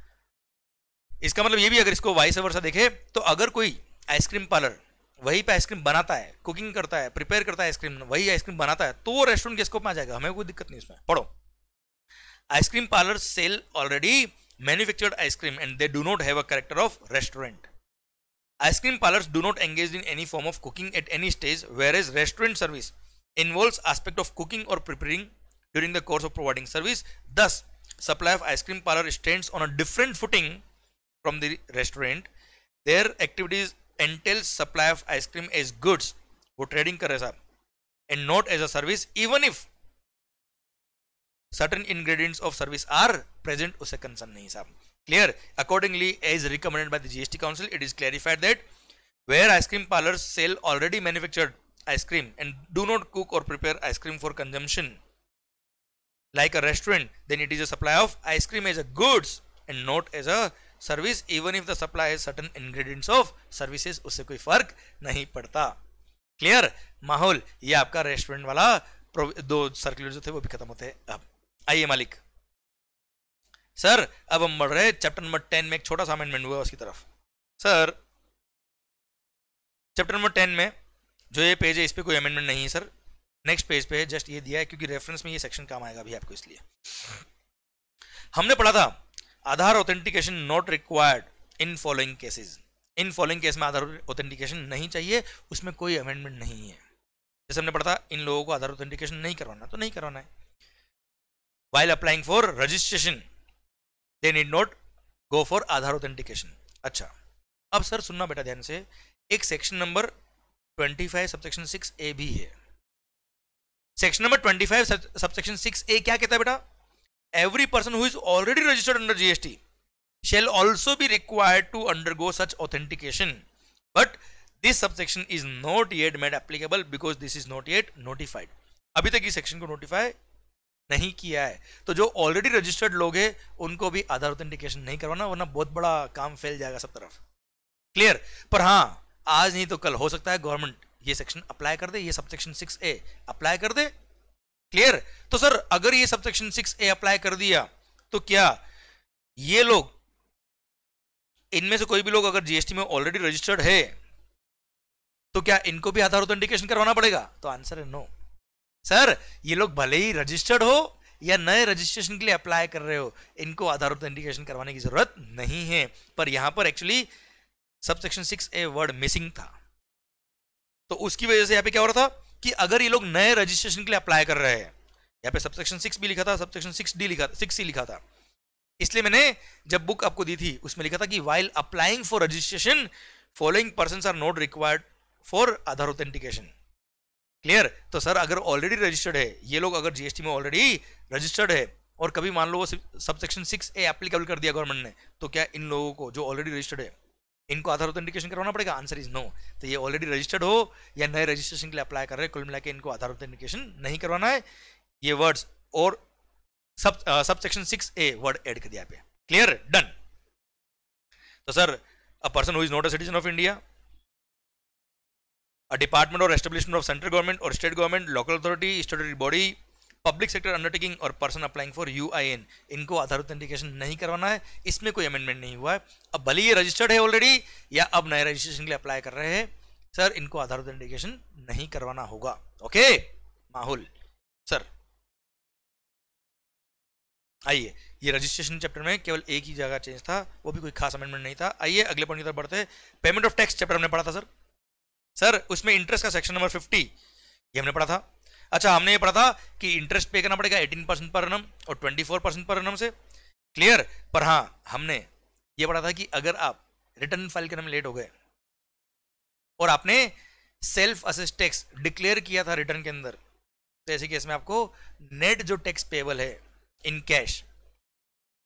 इसका मतलब ये भी अगर इसको वाइस वर्षा देखे तो अगर कोई आइसक्रीम पार्लर वही पे आइसक्रीम बनाता है कुकिंग करता है प्रिपेयर करता है आइसक्रीम वही आइसक्रीम बनाता है तो रेस्टोरेंट के स्कोप में आ जाएगा हमें कोई दिक्कत नहीं उसमें पढ़ो ice cream parlour sell already manufactured ice cream and they do not have a character of restaurant ice cream parlours do not engage in any form of cooking at any stage where is restaurant service involve aspect of cooking or preparing during the course of providing service thus supply of ice cream parlour stand on a different footing from the restaurant their activities entails supply of ice cream as goods वो trading कर रहे and not as a service even if certain ingredients of service are present उसे concern नहीं साहब clear accordingly as recommended by the GST Council it is clarified that where ice cream parlors sell already manufactured ice cream and do not cook or prepare ice cream for consumption like a restaurant then it is a supply of ice cream as a goods and not as a service even if the supply certain ingredients of services उससे कोई फर्क नहीं पड़ता clear माहौल ये आपका restaurant वाला दो सर्कुलर जो थे वो भी खत्म होते हैं अब आइए मालिक सर अब हम बढ़ रहे चैप्टर नंबर टेन में एक छोटा सा अमेंडमेंट हुआ उसकी तरफ सर चैप्टर नंबर टेन में जो ये पेज है इस पर कोई अमेंडमेंट नहीं है सर नेक्स्ट पेज पे जस्ट ये दिया है क्योंकि रेफरेंस में ये सेक्शन काम आएगा अभी आपको इसलिए हमने पढ़ा था Aadhaar authentication not required in following cases in following case में आधार ऑथेंटिकेशन नहीं चाहिए उसमें कोई अमेंडमेंट नहीं है जैसे हमने पढ़ा था इन लोगों को आधार ऑथेंटिकेशन नहीं करवाना तो नहीं करवाना है while applying for registration they need not go for Aadhaar authentication अच्छा अब सर सुनना बेटा ध्यान से एक सेक्शन नंबर 25 सबसेक्शन 6 ए भी है सेक्शन नंबर 25 सबसेक्शन 6 ए क्या कहता है बेटा every person who is already registered under GST shall also be required to undergo such authentication. But this subsection is not yet made applicable because this is not yet notified. abhi tak is section ko notify nahi kiya hai to jo already registered log hai unko bhi aadhar authentication nahi karwana warna bahut bada kaam fail jayega sab taraf clear par ha aaj nahi to kal ho sakta hai government ये section apply कर दे ये सब subsection six ए apply कर दे clear तो sir अगर ये subsection six ए apply कर दिया तो क्या ये लोग इनमें से कोई भी लोग अगर जीएसटी में ऑलरेडी रजिस्टर्ड है तो क्या इनको भी आधार ऑथेंटिकेशन करवाना पड़ेगा तो आंसर है नो सर ये लोग भले ही रजिस्टर्ड हो या नए रजिस्ट्रेशन के लिए अप्लाई कर रहे हो इनको आधार ऑथेंटिकेशन करवाने की जरूरत नहीं है पर यहां पर actually subsection six A word missing था तो उसकी वजह से यहां पे क्या हो रहा था कि अगर ये लोग नए रजिस्ट्रेशन के लिए अप्लाई कर रहे हैं यहाँ पे सबसेक्शन सिक्स भी लिखा था सबसेक्शन सिक्स डी लिखा सिक्स सी लिखा था इसलिए मैंने जब बुक आपको दी थी उसमें लिखा था कि while applying for registration following person are not required for Aadhaar authentication clear तो सर अगर ऑलरेडी रजिस्टर्ड है ये लोग अगर जीएसटी में ऑलरेडी रजिस्टर्ड है और कभी मान लो वो सबसेक्शन सिक्स ए एप्लीकेबल कर दिया गवर्नमेंट ने तो क्या इन लोगों को जो ऑलरेडी रजिस्टर्ड है इनको आधार ऑथेंटिकेशन करवाना पड़ेगा आंसर इज नो तो ये ऑलरेडी रजिस्टर्ड हो या नए रजिस्ट्रेशन के लिए अप्लाई कर रहे हैं कुल मिला के इनको आधार ऑथेंटिकेशन नहीं करवाना है ये वर्ड्स और sub subsection six A word add कर दिया क्लियर डन तो sir a person who is not a citizen of India a department or establishment of central government और state government local authority statutory body public sector undertaking or person applying for U इनको Aadhaar authentication नहीं करवाना है इसमें कोई amendment नहीं हुआ है अब भले ये रजिस्टर्ड है ऑलरेडी या अब नए रजिस्ट्रेशन के लिए अप्लाई कर रहे हैं सर इनको आधार ऑथेंटिकेशन नहीं करवाना होगा ओके माहौल सर आइए ये रजिस्ट्रेशन चैप्टर में केवल एक ही जगह चेंज था वो भी कोई खास अमेंडमेंट नहीं था आइए अगले पॉइंट की तरफ बढ़ते हैं पेमेंट ऑफ टैक्स चैप्टर हमने पढ़ा था सर सर उसमें इंटरेस्ट का सेक्शन नंबर फिफ्टी ये हमने पढ़ा था अच्छा हमने ये पढ़ा था कि इंटरेस्ट पे करना पड़ेगा 18 परसेंट पर अनम और 24 परसेंट पर नम से क्लियर पर हाँ हमने ये पढ़ा था कि अगर आप रिटर्न फाइल करने में लेट हो गए और आपने सेल्फ असिस्ट टैक्स डिक्लेयर किया था रिटर्न के अंदर तो ऐसे केस में आपको नेट जो टैक्स पेबल है इन कैश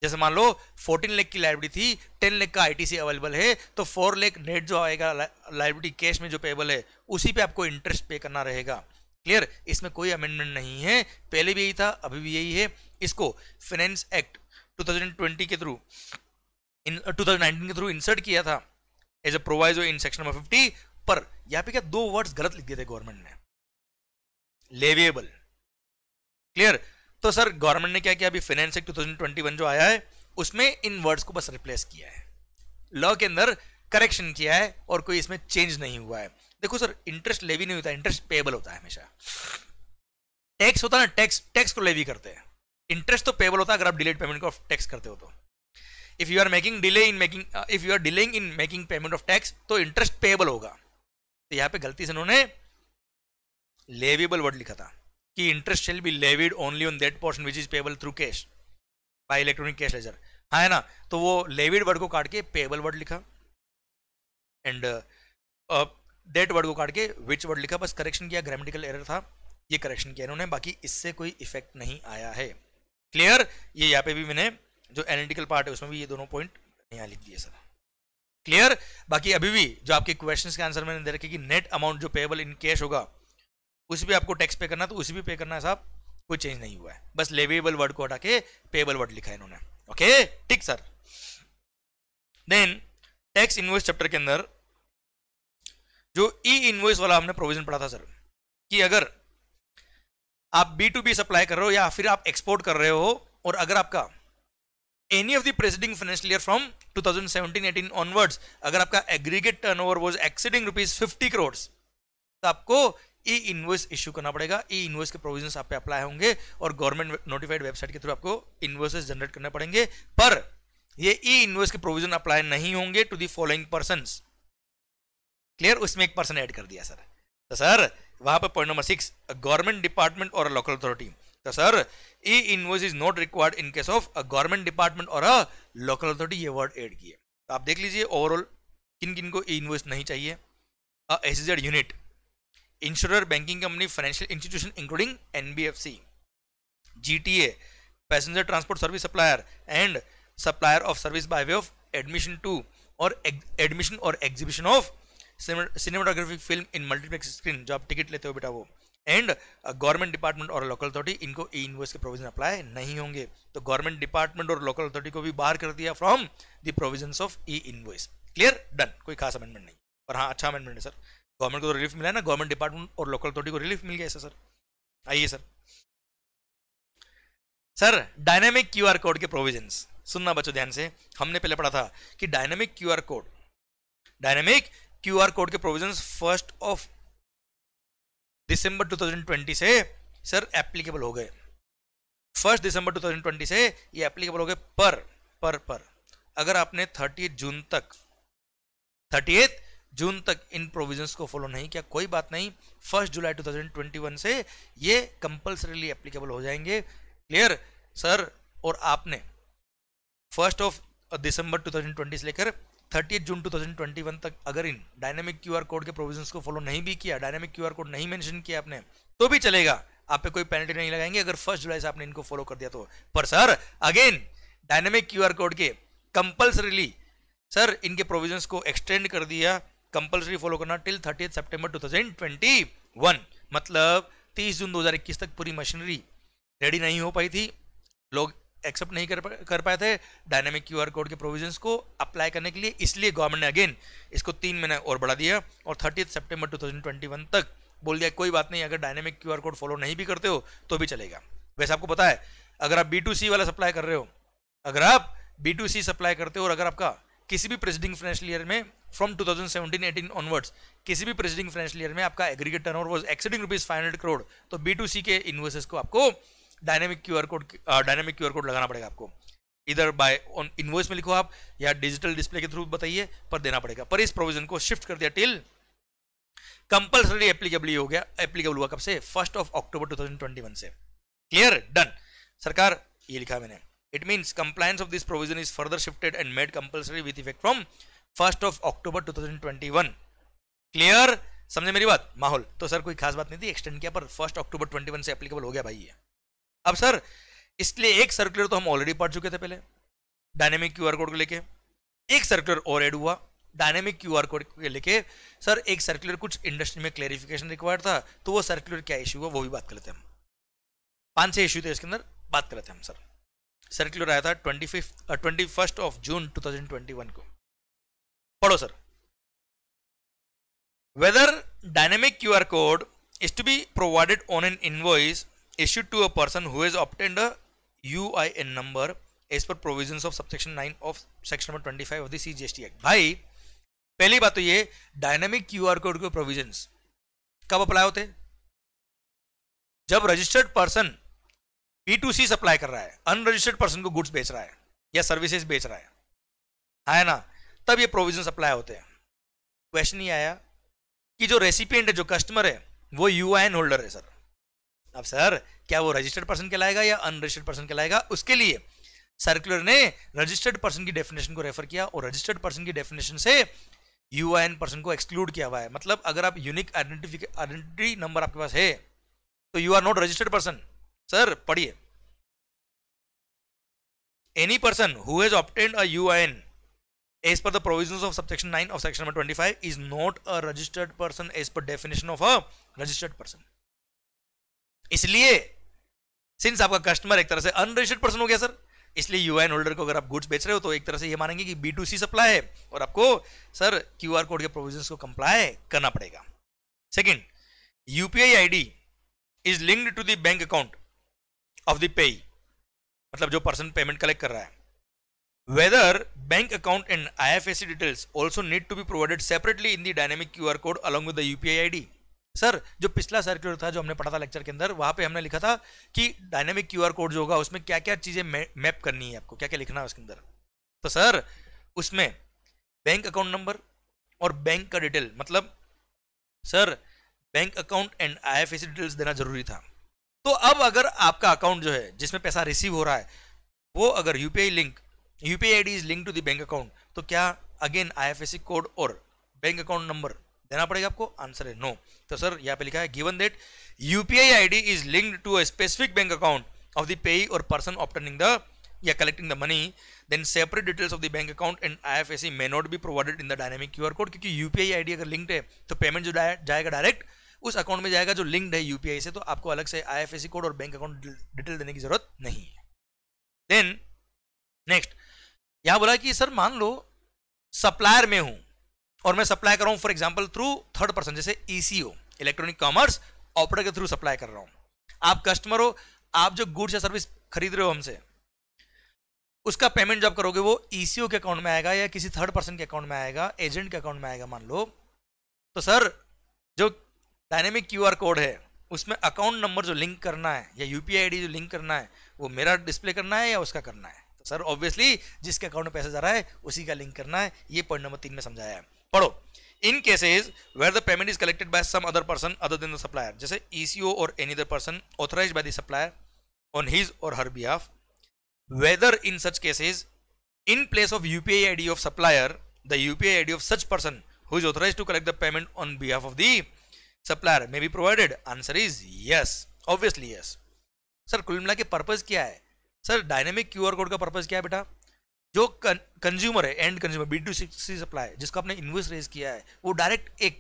जैसे मान लो 14 लेख की लाइब्रेरी थी 10 लेख का आईटीसी अवेलेबल है तो 4 लेख नेट जो आएगा लाइब्रेरी कैश में जो पेबल है उसी पे आपको इंटरेस्ट पे करना रहेगा क्लियर इसमें कोई अमेंडमेंट नहीं है पहले भी यही था अभी भी यही है इसको फाइनेंस एक्ट 2020 के थ्रू इन 2019 के थ्रू इंसर्ट किया था as a proviso in section number 50 पर यहाँ पे क्या दो वर्ड्स गलत लिख दिए थे गवर्नमेंट ने लेवेबल क्लियर तो सर गवर्नमेंट ने क्या किया अभी फाइनेंस एक्ट टू जो आया है उसमें इन वर्ड्स को बस रिप्लेस किया है लॉ के अंदर करेक्शन किया है और कोई इसमें चेंज नहीं हुआ है देखो सर इंटरेस्ट लेवी नहीं होता इंटरेस्ट पेबल होता है हमेशा टैक्स होता ना टैक्स टैक्स को लेवी करते हैं इंटरेस्ट तो पेबल होता है अगर आप डिलेड पेमेंट को टैक्स करते हो तो if you are making delay in making if you are delaying in making payment of tax तो इंटरेस्ट पेबल होगा तो यहाँ पे गलती से उन्होंने लेवेबल वर्ड लिखा था कि interest shall be levied only on that portion which is payable through cash by electronic cash ledger हाँ है ना तो वो लेविड वर्ड को काट के पेबल वर्ड लिखा एंड डेट वर्ड को काट के विच वर्ड लिखा बस करेक्शन किया ग्रामेटिकल एरर था ये करेक्शन किया इन्होंने बाकी इससे कोई इफेक्ट नहीं आया है क्लियर ये यहाँ पे भी मैंने जो एनालिटिकल पार्ट है उसमें भी ये दोनों पॉइंट यहाँ लिख दिए सर क्लियर बाकी अभी भी जो आपके क्वेश्चन के आंसर मैंने दे रखे कि नेट अमाउंट जो पेबल इन कैश होगा उस भी आपको टैक्स पे करना तो उस भी पे करना है साहब कोई चेंज नहीं हुआ है बस लेवेबल वर्ड को हटा के पेबल वर्ड लिखा है इन्होंने ओके ठीक sir then tax invoice chapter के अंदर जो ई इनवॉइस वाला हमने प्रोविजन पढ़ा था सर कि अगर आप बी टू बी सप्लाई कर रहे हो या फिर आप एक्सपोर्ट कर रहे हो और अगर आपका any of the preceding financial year from 2017-18 onwards अगर आपका aggregate turnover was exceeding rupees fifty crore तो आपको ई इनवॉइस इश्यू करना पड़ेगा ई इनवॉइस के प्रोविजन आप पे अप्लाई होंगे और गवर्नमेंट नोटिफाइड वेबसाइट के थ्रू आपको इनवॉइस जनरेट करने पड़ेंगे पर ये ई इनवॉइस के प्रोविजन अप्लाई नहीं होंगे to the following person clear उसमें एक पर्सन ऐड कर दिया सर तो सर वहां पर point number six government department और लोकल अथॉरिटी तो sir e invoice is not required in case of a government department or a local authority ये वर्ड ऐड किए तो आप देख लीजिए ओवरऑल किन किन को ई इनवॉइस नहीं चाहिए a S unit insurer banking company financial institution including NBFC GTA passenger transport service supplier and supplier of service by way of admission to or admission or exhibition of cinematographic film in multiplex screen जो आप ticket लेते हो बेटा वो and government department और local authority इनको e e invoice के provision apply नहीं होंगे तो गवर्नमेंट डिपार्टमेंट और लोकल अथॉरिटी को भी बाहर कर दिया from the provision of e invoice clear done कोई खास अमेंडमेंट नहीं पर हाँ अच्छा अमेंडमेंट है सर गवर्नमेंट को तो रिलीफ मिला है ना गवर्नमेंट डिपार्टमेंट और लोकल अथॉरिटी को रिलीफ मिल गया ऐसा सर आइए sir sir dynamic R code के प्रोविजन सुनना बच्चों ध्यान से हमने पहले पढ़ा था कि dynamic R code dynamic Q R code के प्रोविजन फर्स्ट ऑफ दिसंबर 2020 से सर एप्लीकेबल हो गए फर्स्ट दिसंबर 2020 से ये एप्लीकेबल हो गए पर पर पर अगर आपने थर्टी जून तक थर्टी जून तक इन प्रोविजंस को फॉलो नहीं किया कोई बात नहीं फर्स्ट जुलाई 2021 से ये कंपल्सरीली एप्लीकेबल हो जाएंगे क्लियर सर और आपने फर्स्ट ऑफ दिसंबर 2020 से लेकर thirty June two thousand twenty one तक अगर इन डायनेमिक क्यूआर कोड के प्रोविजन को फॉलो नहीं भी किया डायनेमिक क्यूआर कोड नहीं मैंशन किया आपने तो भी चलेगा आप पे कोई पेनल्टी नहीं लगाएंगे अगर फर्स्ट जुलाई से आपने इनको फॉलो कर दिया तो पर sir again dynamic R code के कंपल्सरीली सर इनके प्रोविजन को एक्सटेंड कर दिया कंपल्सरी फॉलो करना till thirty September two thousand twenty one मतलब तीस जून दो हजार इक्कीस तक पूरी मशीनरी रेडी नहीं हो पाई थी लोग एक्सेप्ट नहीं कर कर पाए थे डायनेमिक क्यूआर कोड के प्रोविजंस को अप्लाई करने के लिए इसलिए गवर्नमेंट ने अगेन इसको तीन महीने और बढ़ा दिया और थर्टी सेप्टेम्बर टू तक बोल दिया कोई बात नहीं अगर डायनेमिक क्यू कोड फॉलो नहीं भी करते हो तो भी चलेगा वैसे आपको पता है अगर आप बी वाला सप्लाई कर रहे हो अगर आप बी सप्लाई करते हो और अगर आपका किसी भी प्रेसिडिंग फाइनेंशियल ईयर में फ्रॉम 2017-18 ऑनवर्ड्स किसी भी प्रेसिडिंग फाइनेंशियल ईयर में आपका aggregate turnover was exceeding rupees five crore तो बी टू सी के इन्वेस्टर्स को आपको dynamic Q R code dynamic Q R code लगाना पड़ेगा आपको इधर बाय ऑन इनवॉइस में लिखो आप या डिजिटल डिस्प्ले के थ्रू बताइए पर देना पड़ेगा पर इस प्रोविजन को शिफ्ट कर दिया टिल कंपलसरी एप्लीकेबल हो गया एप्लीकेबल हुआ कब से फर्स्ट ऑफ अक्टूबर 2021 से क्लियर डन सरकार ये लिखा मैंने it means compliance of this provision is further shifted and made compulsory with effect from first of October 2021 clear समझे मेरी बात माहौल तो सर कोई खास बात नहीं थी एक्सटेंड किया पर फर्स्ट अक्टूबर 21 से एप्लीकेबल हो गया भाई है अब सर इसलिए एक सर्कुलर तो हम ऑलरेडी पढ़ चुके थे पहले डायनेमिक क्यू कोड को लेके एक सर्कुलर और एड हुआ डायनेमिक क्यू कोड को लेके सर एक सर्कुलर कुछ इंडस्ट्री में क्लेरिफिकेशन रिक्वायर्ड था तो वो सर्कुलर क्या इशू हुआ वो भी बात कर लेते हैं हम पाँच छः इशू थे इसके अंदर बात कर लेते हैं हम सर सर्कुलर आया था twenty fifth twenty first of June two thousand twenty one को पढ़ो sir dynamic Q R code is to be provided on an invoice issued to a person who has obtained a UIN number as per provisions of subsection 9 of section number 25 of the CGST Act. भाई पहली बात तो ये dynamic QR code के provisions कब apply होते जब registered person B to C supply कर रहा है अनरजिस्टर्ड पर्सन को गुड्स बेच रहा है या सर्विसेज बेच रहा है है ना तब ये प्रोविजन अप्लाई होते हैं क्वेश्चन ये आया कि जो रेसिपियंट है जो कस्टमर है वो यू होल्डर है सर अब सर क्या वो रजिस्टर्ड पर्सन कहलाएगा या अनरजिस्टर्ड पर्सन कहलाएगा उसके लिए सर्कुलर ने रजिस्टर्ड पर्सन की डेफिनेशन को रेफर किया और रजिस्टर्ड पर्सन की डेफिनेशन से यू पर्सन को एक्सक्लूड किया हुआ है मतलब अगर आप यूनिक आइडेंटिफिक आइडेंटिटी नंबर आपके पास है तो you are not registered person sir पढ़िए any person any person who has obtained a UIN as per the provisions of nine of section number twenty five is not a registered person as per definition of a registered person इसलिए since आपका customer एक तरह से unregistered person हो गया sir इसलिए N holder को अगर आप गुड्स बेच रहे हो तो एक तरह से ये मानेंगे कि बी टू सी सप्लाई है और आपको सर क्यू आर कोड के प्रोविजन को कंप्लाई करना पड़ेगा second UPI D is linked to the bank account of the payee मतलब जो पर्सन पेमेंट कलेक्ट कर रहा है whether bank account whether I F and ifsc details also need to be provided separately in the dynamic qr code along with the I D sir जो पिछला circular था जो हमने पढ़ा था लेक्चर के अंदर वहाँ पे हमने लिखा था कि डायनेमिक क्यूआर कोड जो होगा उसमें क्या क्या चीज़ें मैप करनी है आपको क्या क्या लिखना है उसके अंदर तो सर उसमें बैंक अकाउंट नंबर और बैंक का डिटेल मतलब sir bank account and I F details देना जरूरी था तो अब अगर आपका अकाउंट जो है जिसमें पैसा रिसीव हो रहा है वो अगर you link U P is link to the bank account तो क्या अगेन आई कोड और बैंक अकाउंट नंबर देना पड़ेगा आपको आंसर है नो तो सर यहाँ पे लिखा है given that UPI ID is linked to a specific bank account of the payee or person obtaining the या collecting the money then separate details of the bank account and I may not be provided in the dynamic QR code क्योंकि UPI D अगर linked है तो payment जो जाएगा direct उस account में जाएगा जो लिंक्ड है यूपीआई से तो आपको अलग से आई कोड और बैंक अकाउंट डिटेल देने की जरूरत नहीं है देन नेक्स्ट यहाँ बोला कि सर मान लो सप्लायर में हूँ और मैं सप्लाई कर रहा हूं for example through third person जैसे ईसीओ इलेक्ट्रॉनिक कॉमर्स ऑपरेटर के थ्रू सप्लाई कर रहा हूं आप कस्टमर हो आप जो गुड्स या सर्विस खरीद रहे हो हमसे उसका पेमेंट जब करोगे वो ईसीओ e के अकाउंट में आएगा या किसी थर्ड पर्सन के अकाउंट में आएगा एजेंट के अकाउंट में आएगा मान लो तो सर जो डायनेमिक क्यूआर कोड है उसमें अकाउंट नंबर जो लिंक करना है या यूपीआई आईडी जो लिंक करना है वो मेरा डिस्प्ले करना है या उसका करना है तो सर ऑब्वियसली जिसके अकाउंट में पैसा जा रहा है उसी का लिंक करना है ये पॉइंट नंबर तीन में समझाया है पढ़ो in cases where the payment is collected by some other person other than the supplier जैसे ECO or any other person authorize by the supplier on his or her behalf whether in such cases in place of UPI D of supplier the UPI D of such person who is authorized to collect the payment on behalf of the supplier may be provided answer is yes obviously yes sir कुल मिला के purpose क्या है sir dynamic QR code का purpose क्या है बेटा जो कंज्यूमर है end consumer B to C supply जिसको आपने इन्वेस्ट रेज किया है वो डायरेक्ट एक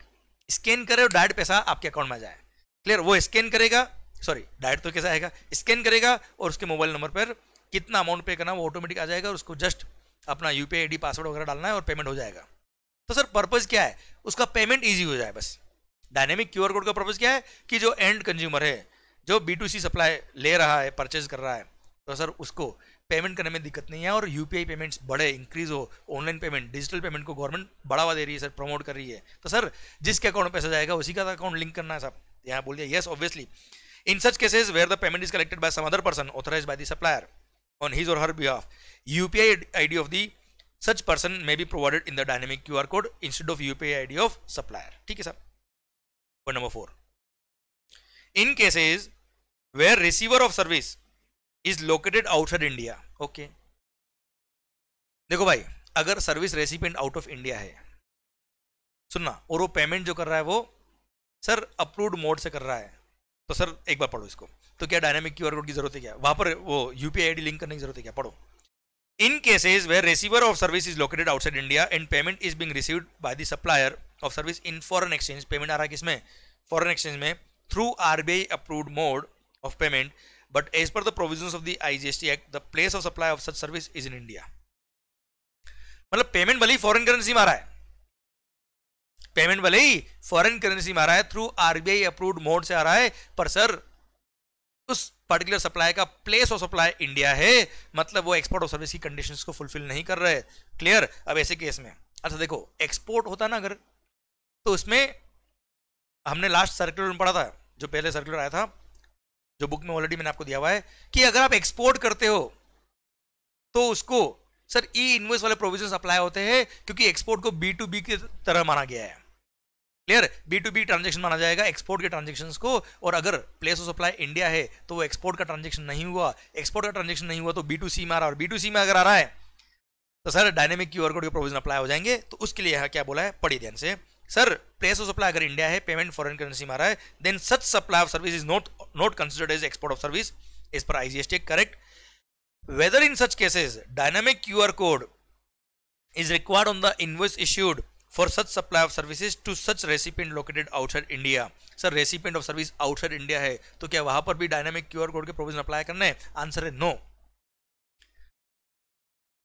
स्कैन करे और डायरेक्ट पैसा आपके अकाउंट में जाए क्लियर वो स्कैन करेगा सॉरी डायरेक्ट तो कैसा आएगा स्कैन करेगा और उसके मोबाइल नंबर पर कितना अमाउंट पे करना वो ऑटोमेटिक आ जाएगा और उसको जस्ट अपना यू पी पासवर्ड वगैरह डालना है और पेमेंट हो जाएगा तो सर पर्पज़ क्या है उसका पेमेंट ईजी हो जाए बस डायनेमिक क्यू कोड का पर्पज़ क्या है कि जो एंड कंज्यूमर है जो बी टू सी सप्लाई ले रहा है परचेज कर रहा है तो सर उसको पेमेंट करने में दिक्कत नहीं है और यूपीआई पेमेंट्स बढ़े इंक्रीज हो ऑनलाइन पेमेंट डिजिटल पेमेंट को गवर्नमेंट बढ़ावा दे रही है सर प्रमोट कर रही है तो सर जिसके अकाउंट पैसा जाएगा उसी का अकाउंट लिंक करना है सर यहाँ बोल दिया yes obviously in such cases where the payment is collected by some other person authorise by the supplier on his or her behalf UPI ID of the such person may be provided in the dynamic Q R code instead of UPI ID of supplier ठीक है sir point number four in cases where receiver of service is located outside India okay देखो भाई अगर service recipient out of India है सुनना और वो payment जो कर रहा है वो सर अप्रूव्ड मोड से कर रहा है तो सर एक बार पढ़ो इसको तो क्या डायनेमिक क्यू कोड की जरूरत है क्या वहां पर वो यूपीआई आईडी लिंक करने की जरूरत है क्या पढ़ो in cases where receiver of service is located outside India and payment is being received by the supplier of service in foreign exchange payment आ रहा है किसमें फॉरन एक्सचेंज में through RBI approved mode of payment But as per the provisions of the IGST Act, the place of supply of such service is in India. मतलब payment भले ही foreign currency मारा है पेमेंट भले ही foreign currency मारा है through RBI approved mode से आ रहा है पर सर उस पर्टिकुलर सप्लाई का प्लेस ऑफ सप्लाई इंडिया है मतलब वो एक्सपोर्ट ऑफ सर्विस की कंडीशंस को फुलफिल नहीं कर रहे क्लियर अब ऐसे केस में अच्छा देखो एक्सपोर्ट होता ना अगर तो उसमें हमने लास्ट सर्कुलर में पढ़ा था जो पहले सर्कुलर आया था जो बुक में ऑलरेडी मैंने आपको दिया हुआ है कि अगर आप एक्सपोर्ट करते हो तो उसको सर ई इन्वेस्ट वाले प्रोविजन अप्लाई होते हैं क्योंकि एक्सपोर्ट को बी टू बी की तरह माना गया है clear B to B transaction माना जाएगा एक्सपोर्ट के ट्रांजेक्शन को और अगर प्लेस ऑफ सप्लाई इंडिया है तो वो एक्सपोर्ट का ट्रांजेक्शन नहीं हुआ एक्सपोर्ट का ट्रांजेक्शन नहीं हुआ तो बी टू सी में आ रहा और बी टू सी में अगर आ रहा है तो sir dynamic Q R code के प्रोविजन अप्लाई हो जाएंगे तो उसके लिए यहाँ क्या बोला है पढ़िए ध्यान से सर प्लेस ऑफ सप्लाई अगर इंडिया है पेमेंट फॉरन करेंसी मारा है then such supply of service is not not considered as export of service is पर IGST correct whether in such cases dynamic Q code is required on the invoice issued for such supply of services to such recipient located outside India sir recipient of service outside India है तो क्या वहां पर भी dynamic Q R code के provision apply करने answer है no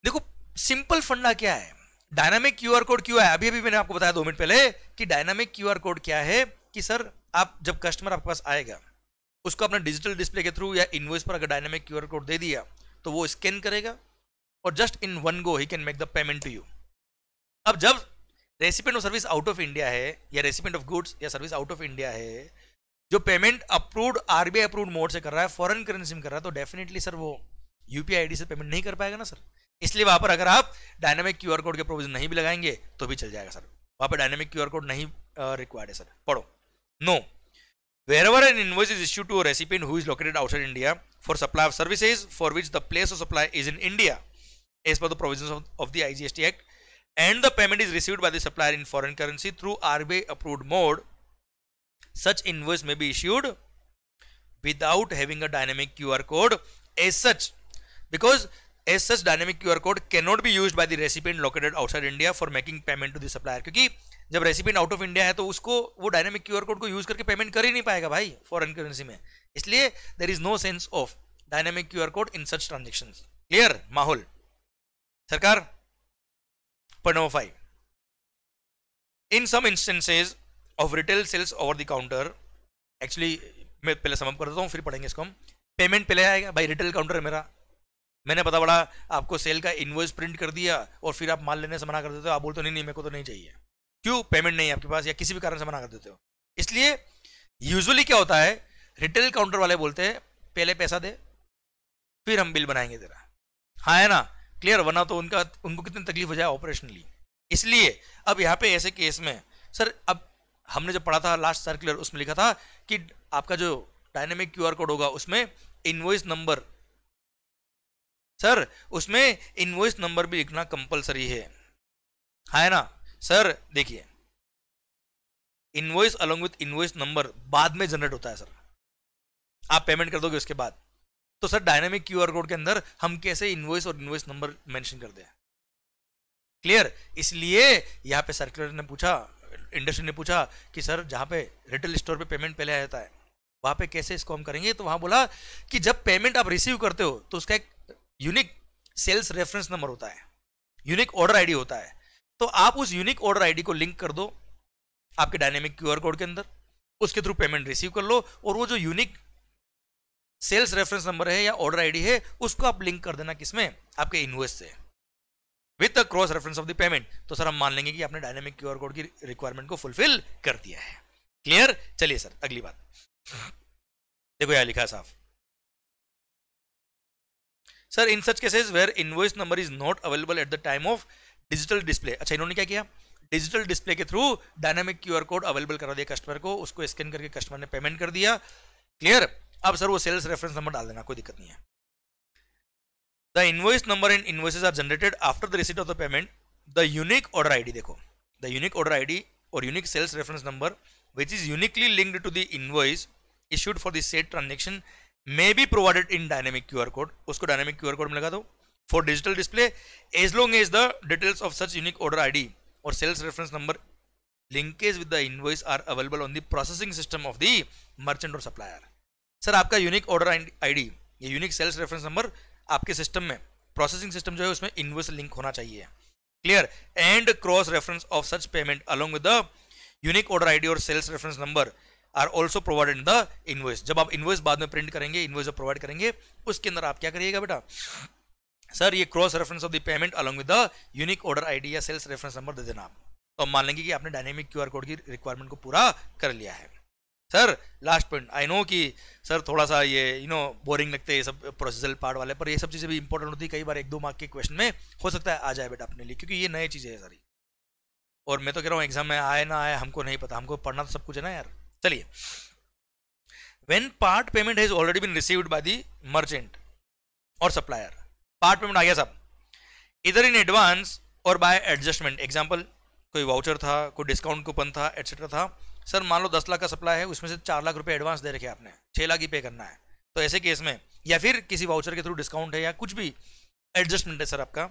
देखो सिंपल फंडा क्या है डायनामिक आर कोड क्यों है अभी अभी मैंने आपको बताया दो मिनट पहले कि डायनामिक आर कोड क्या है कि सर आप जब कस्टमर आपके पास आएगा उसको अपने डिजिटल डिस्प्ले के थ्रू या इन्वॉइस पर अगर डायनामिक आर कोड दे दिया तो वो स्कैन करेगा और just in one go he can make the payment to you अब जब recipient of service out of India है या रेसिपेंट ऑफ गुड्स या सर्विस आउट ऑफ इंडिया है जो payment approved RBI approved mode से कर रहा है फॉरेन करेंसी में कर रहा है तो डेफिनेटली सर वो यूपीआई डी से पेमेंट नहीं कर पाएगा ना सर इसलिए वहां पर अगर आप डायनेमिक क्यू कोड के प्रोविजन नहीं भी लगाएंगे तो भी चल जाएगा सर वहां पर डायनेमिक क्यू कोड नहीं रिक्वायर्ड है सर पढ़ो no wherever an invoice is issue to recipient who is located outside India for supply of services for which the place of supply is in India as per the provision of the IGST act and the payment is receive by the supplier in foreign currency through RBI approve mode such invoice may be issued without having a dynamic Q R code as such because as such dynamic Q R code not be use by the recipient located outside India for making payment to the supplier क्योंकि जब recipient out of India है तो उसको वो dynamic Q R code को use करके payment कर ही नहीं पाएगा भाई फॉरन करेंसी में इसलिए there is no sense of dynamic Q R code in such transaction clear माहौल सरकार in some instances of retail sales over the counter actually मैं पहले समअप कर देता हूँ फिर पढ़ेंगे इसको हम पेमेंट पहले आएगा भाई रिटेल काउंटर है मेरा मैंने पता बड़ा आपको सेल का इन्वॉइस प्रिंट कर दिया और फिर आप माल लेने से मना कर देते हो आप बोलते हो नहीं नहीं मेरे को तो नहीं चाहिए क्यों पेमेंट नहीं है आपके पास या किसी भी कारण से मना कर देते हो इसलिए यूजुअली क्या होता है रिटेल काउंटर वाले बोलते हैं पहले पैसा दे फिर हम बिल बनाएंगे तेरा हाँ है ना क्लियर वरना तो उनका उनको कितनी तकलीफ हो जाए ऑपरेशनली इसलिए अब यहाँ पे ऐसे केस में सर अब हमने जो पढ़ा था लास्ट सर्कुलर उसमें लिखा था कि आपका जो डायनेमिक क्यू कोड होगा उसमें इन्वॉइस नंबर सर उसमें इनवॉइस नंबर भी लिखना कंपलसरी है हाँ, है ना सर देखिए invoice along with invoice number बाद में जनरेट होता है सर आप पेमेंट कर दोगे उसके बाद तो सर डायनामिक क्यू कोड के अंदर हम कैसे इनवॉइस और इनवॉइस नंबर मेंशन कर दें क्लियर इसलिए यहाँ पे सर्कुलर ने पूछा इंडस्ट्री ने पूछा कि सर जहाँ पे रिटेल स्टोर पे पेमेंट पहले आ जाता है वहाँ पे कैसे इसको हम करेंगे तो वहाँ बोला कि जब पेमेंट आप रिसीव करते हो तो उसका एक यूनिक सेल्स रेफरेंस नंबर होता है यूनिक ऑर्डर आईडी होता है तो आप उस यूनिक ऑर्डर आईडी को लिंक कर दो आपके डायनेमिक क्यूआर कोड के अंदर उसके थ्रू पेमेंट रिसीव कर लो और वो जो यूनिक सेल्स रेफरेंस नंबर है या ऑर्डर आईडी है उसको आप लिंक कर देना किसमें आपके इन्वेस्ट से with the cross reference of the payment तो सर हम मान लेंगे कि आपने डायनेमिक क्यूआर कोड की रिक्वायरमेंट को फुलफिल कर दिया है क्लियर चलिए सर अगली बात देखो यहां लिखा साफ sir in such cases where invoice number is not available at the time of digital display अच्छा इन्होंने क्या किया डिजिटल डिस्प्ले के through dynamic QR code available करा दिया कस्टमर को उसको स्कैन करके कस्टमर ने पेमेंट कर दिया क्लियर अब सर वो सेल्स रेफरेंस नंबर डाल देना कोई दिक्कत नहीं है the invoice number and invoices are generated after the receipt of the payment the unique order ID देखो the unique order ID or unique sales reference number which is uniquely linked to the invoice issued for the set transaction may be provided in dynamic QR code उसको dynamic QR code में लगा दो for digital display as long as the details of such unique order ID or sales reference number linkage with the invoice are available on the processing system of the merchant or supplier sir आपका unique order ID ये unique sales reference number आपके system में processing system जो है उसमें invoice link होना चाहिए clear and cross reference of such payment along with the unique order ID or sales reference number are also provided in the invoice जब आप invoice बाद में प्रिंट करेंगे इन्वॉइस जब प्रोवाइड करेंगे उसके अंदर आप क्या करिएगा बेटा सर ये cross reference of the payment along with the unique order ID या सेल्स रेफरेंस नंबर दे देना तो हम मान लेंगे कि आपने डायनेमिक क्यूआर कोड की रिक्वायरमेंट को पूरा कर लिया है sir last point I know कि सर थोड़ा सा ये यू नो बोरिंग लगते हैं ये सब प्रोसीजरल पार्ट वाले पर ये सब चीज़ें भी इंपॉर्टेंट होती है कई बार एक दो मार्क के क्वेश्चन में हो सकता है आ जाए बेटा अपने लिए क्योंकि ये नई चीज़ें हैं सारी और मैं तो कह रहा हूँ एग्जाम में आए ना आए हमको नहीं पता हमको पढ़ना तो सब कुछ है ना यार चलिए when part payment has already been received by the merchant or supplier part payment आ गया साहब either in advance or by adjustment example कोई वाउचर था कोई डिस्काउंट कूपन था एक्सेट्रा था सर मान लो दस लाख का सप्लाई है उसमें से चार लाख रुपए एडवांस दे रखे आपने छह लाख ही पे करना है तो ऐसे केस में या फिर किसी वाउचर के थ्रू डिस्काउंट है या कुछ भी एडजस्टमेंट है सर आपका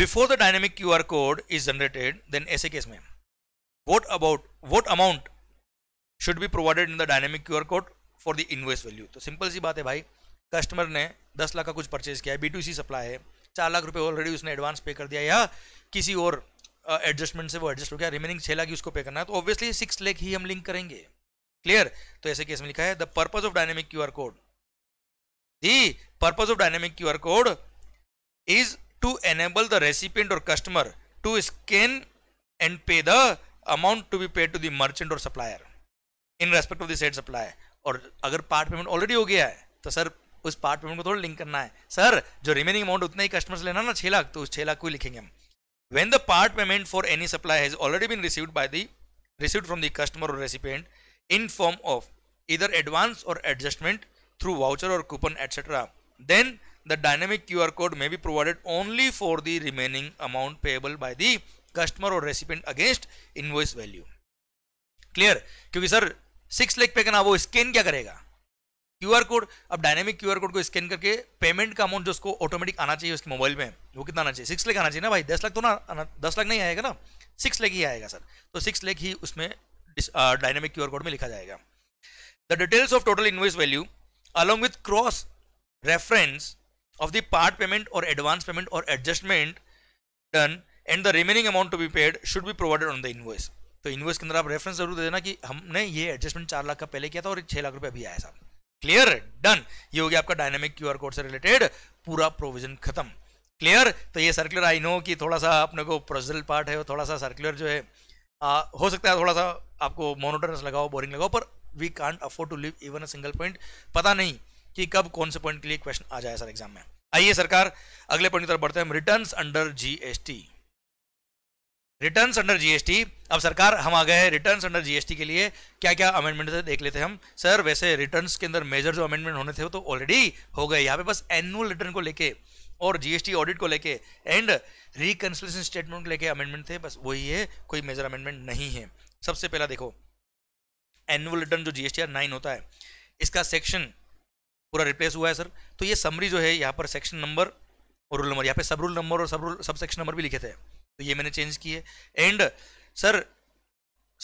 before the dynamic Q R code is generated then ऐसे केस में what about what amount should be provided in the dynamic QR code for the invoice value तो सिंपल सी बात है भाई कस्टमर ने दस लाख का कुछ परचेज किया है बी टू सी सप्लाई है चार लाख रुपए ऑलरेडी उसने एडवांस पे कर दिया या किसी और एडजस्टमेंट uh, से वो एडजस्ट हो गया रिमेनिंग छह लाख उसको पे करना है तो ऑब्वियसली सिक्स लेख ही हम लिंक करेंगे क्लियर तो ऐसे केस में लिखा है the purpose of dynamic Q R code the purpose of dynamic Q R code is to enable the recipient or customer to scan and pay the amount to be pay to the merchant or supplier in respect of the set supply or अगर part payment already हो गया है तो sir उस part payment को थोड़ा link करना है सर जो रिमेनिंग अमाउंट उतना ही कस्टमर लेना ना छह लाख तो उस छह लाख को ही लिखेंगे हम when the part payment for any supply has already been receive by the receive from the customer or recipient in form of either advance or adjustment through voucher or coupon etcetera then the dynamic Q R code may be provided only for the remaining amount payable by the customer or recipient against invoice value clear क्योंकि sir six lakh pay करना वो scan क्या करेगा QR code अब dynamic QR code को scan करके payment का amount जो उसको ऑटोमेटिक आना चाहिए उसके मोबाइल में वो कितना आना चाहिए सिक्स लेख आना चाहिए ना भाई दस लाख तो ना दस लाख नहीं आएगा ना सिक्स लेख ही आएगा सर तो सिक्स लेख ही उसमें डायनेमिक क्यूआर कोड में लिखा जाएगा the details of total invoice value along with cross reference of the part payment or advance payment or adjustment done and the remaining amount to be paid should be provided on the invoice तो invoice के अंदर आप reference जरूर दे देना कि हमने ये adjustment चार लाख का पहले किया था और छह लाख रुपए अभी आया साहब क्लियर डन ये हो गया आपका डायनेमिक क्यू कोड से रिलेटेड पूरा प्रोविजन खत्म क्लियर तो ये सर्कुलर आई नो कि थोड़ा सा अपने को प्रोजल पार्ट है थोड़ा सा सर्कुलर जो है आ, हो सकता है थोड़ा सा आपको मोनोटनस लगाओ बोरिंग लगाओ पर we can't afford to leave even a single point पता नहीं कि कब कौन से पॉइंट के लिए क्वेश्चन आ जाए सर एग्जाम में आइए सरकार अगले पॉइंट की तरफ बढ़ते हैं return under GST return under GST अब सरकार हम आ गए हैं रिटर्न अंडर जीएसटी के लिए क्या क्या अमेंडमेंट थे देख लेते हैं हम सर वैसे रिटर्न के अंदर मेजर जो अमेंडमेंट होने थे वो तो ऑलरेडी हो गए यहाँ पे बस एनुअल रिटर्न को लेके और जीएसटी ऑडिट को लेके एंड रिकनसलेशन स्टेटमेंट को लेके अमेंडमेंट थे बस वही है कोई मेजर अमेंडमेंट नहीं है सबसे पहला देखो एनुअल रिटर्न जो जीएसटी आर नाइन होता है इसका सेक्शन पूरा रिप्लेस हुआ है सर तो ये समरी जो है यहाँ पर सेक्शन नंबर और रूल नंबर यहाँ पे सब रूल नंबर और सब रूल सब सेक्शन नंबर भी लिखे थे तो ये मैंने चेंज की है and sir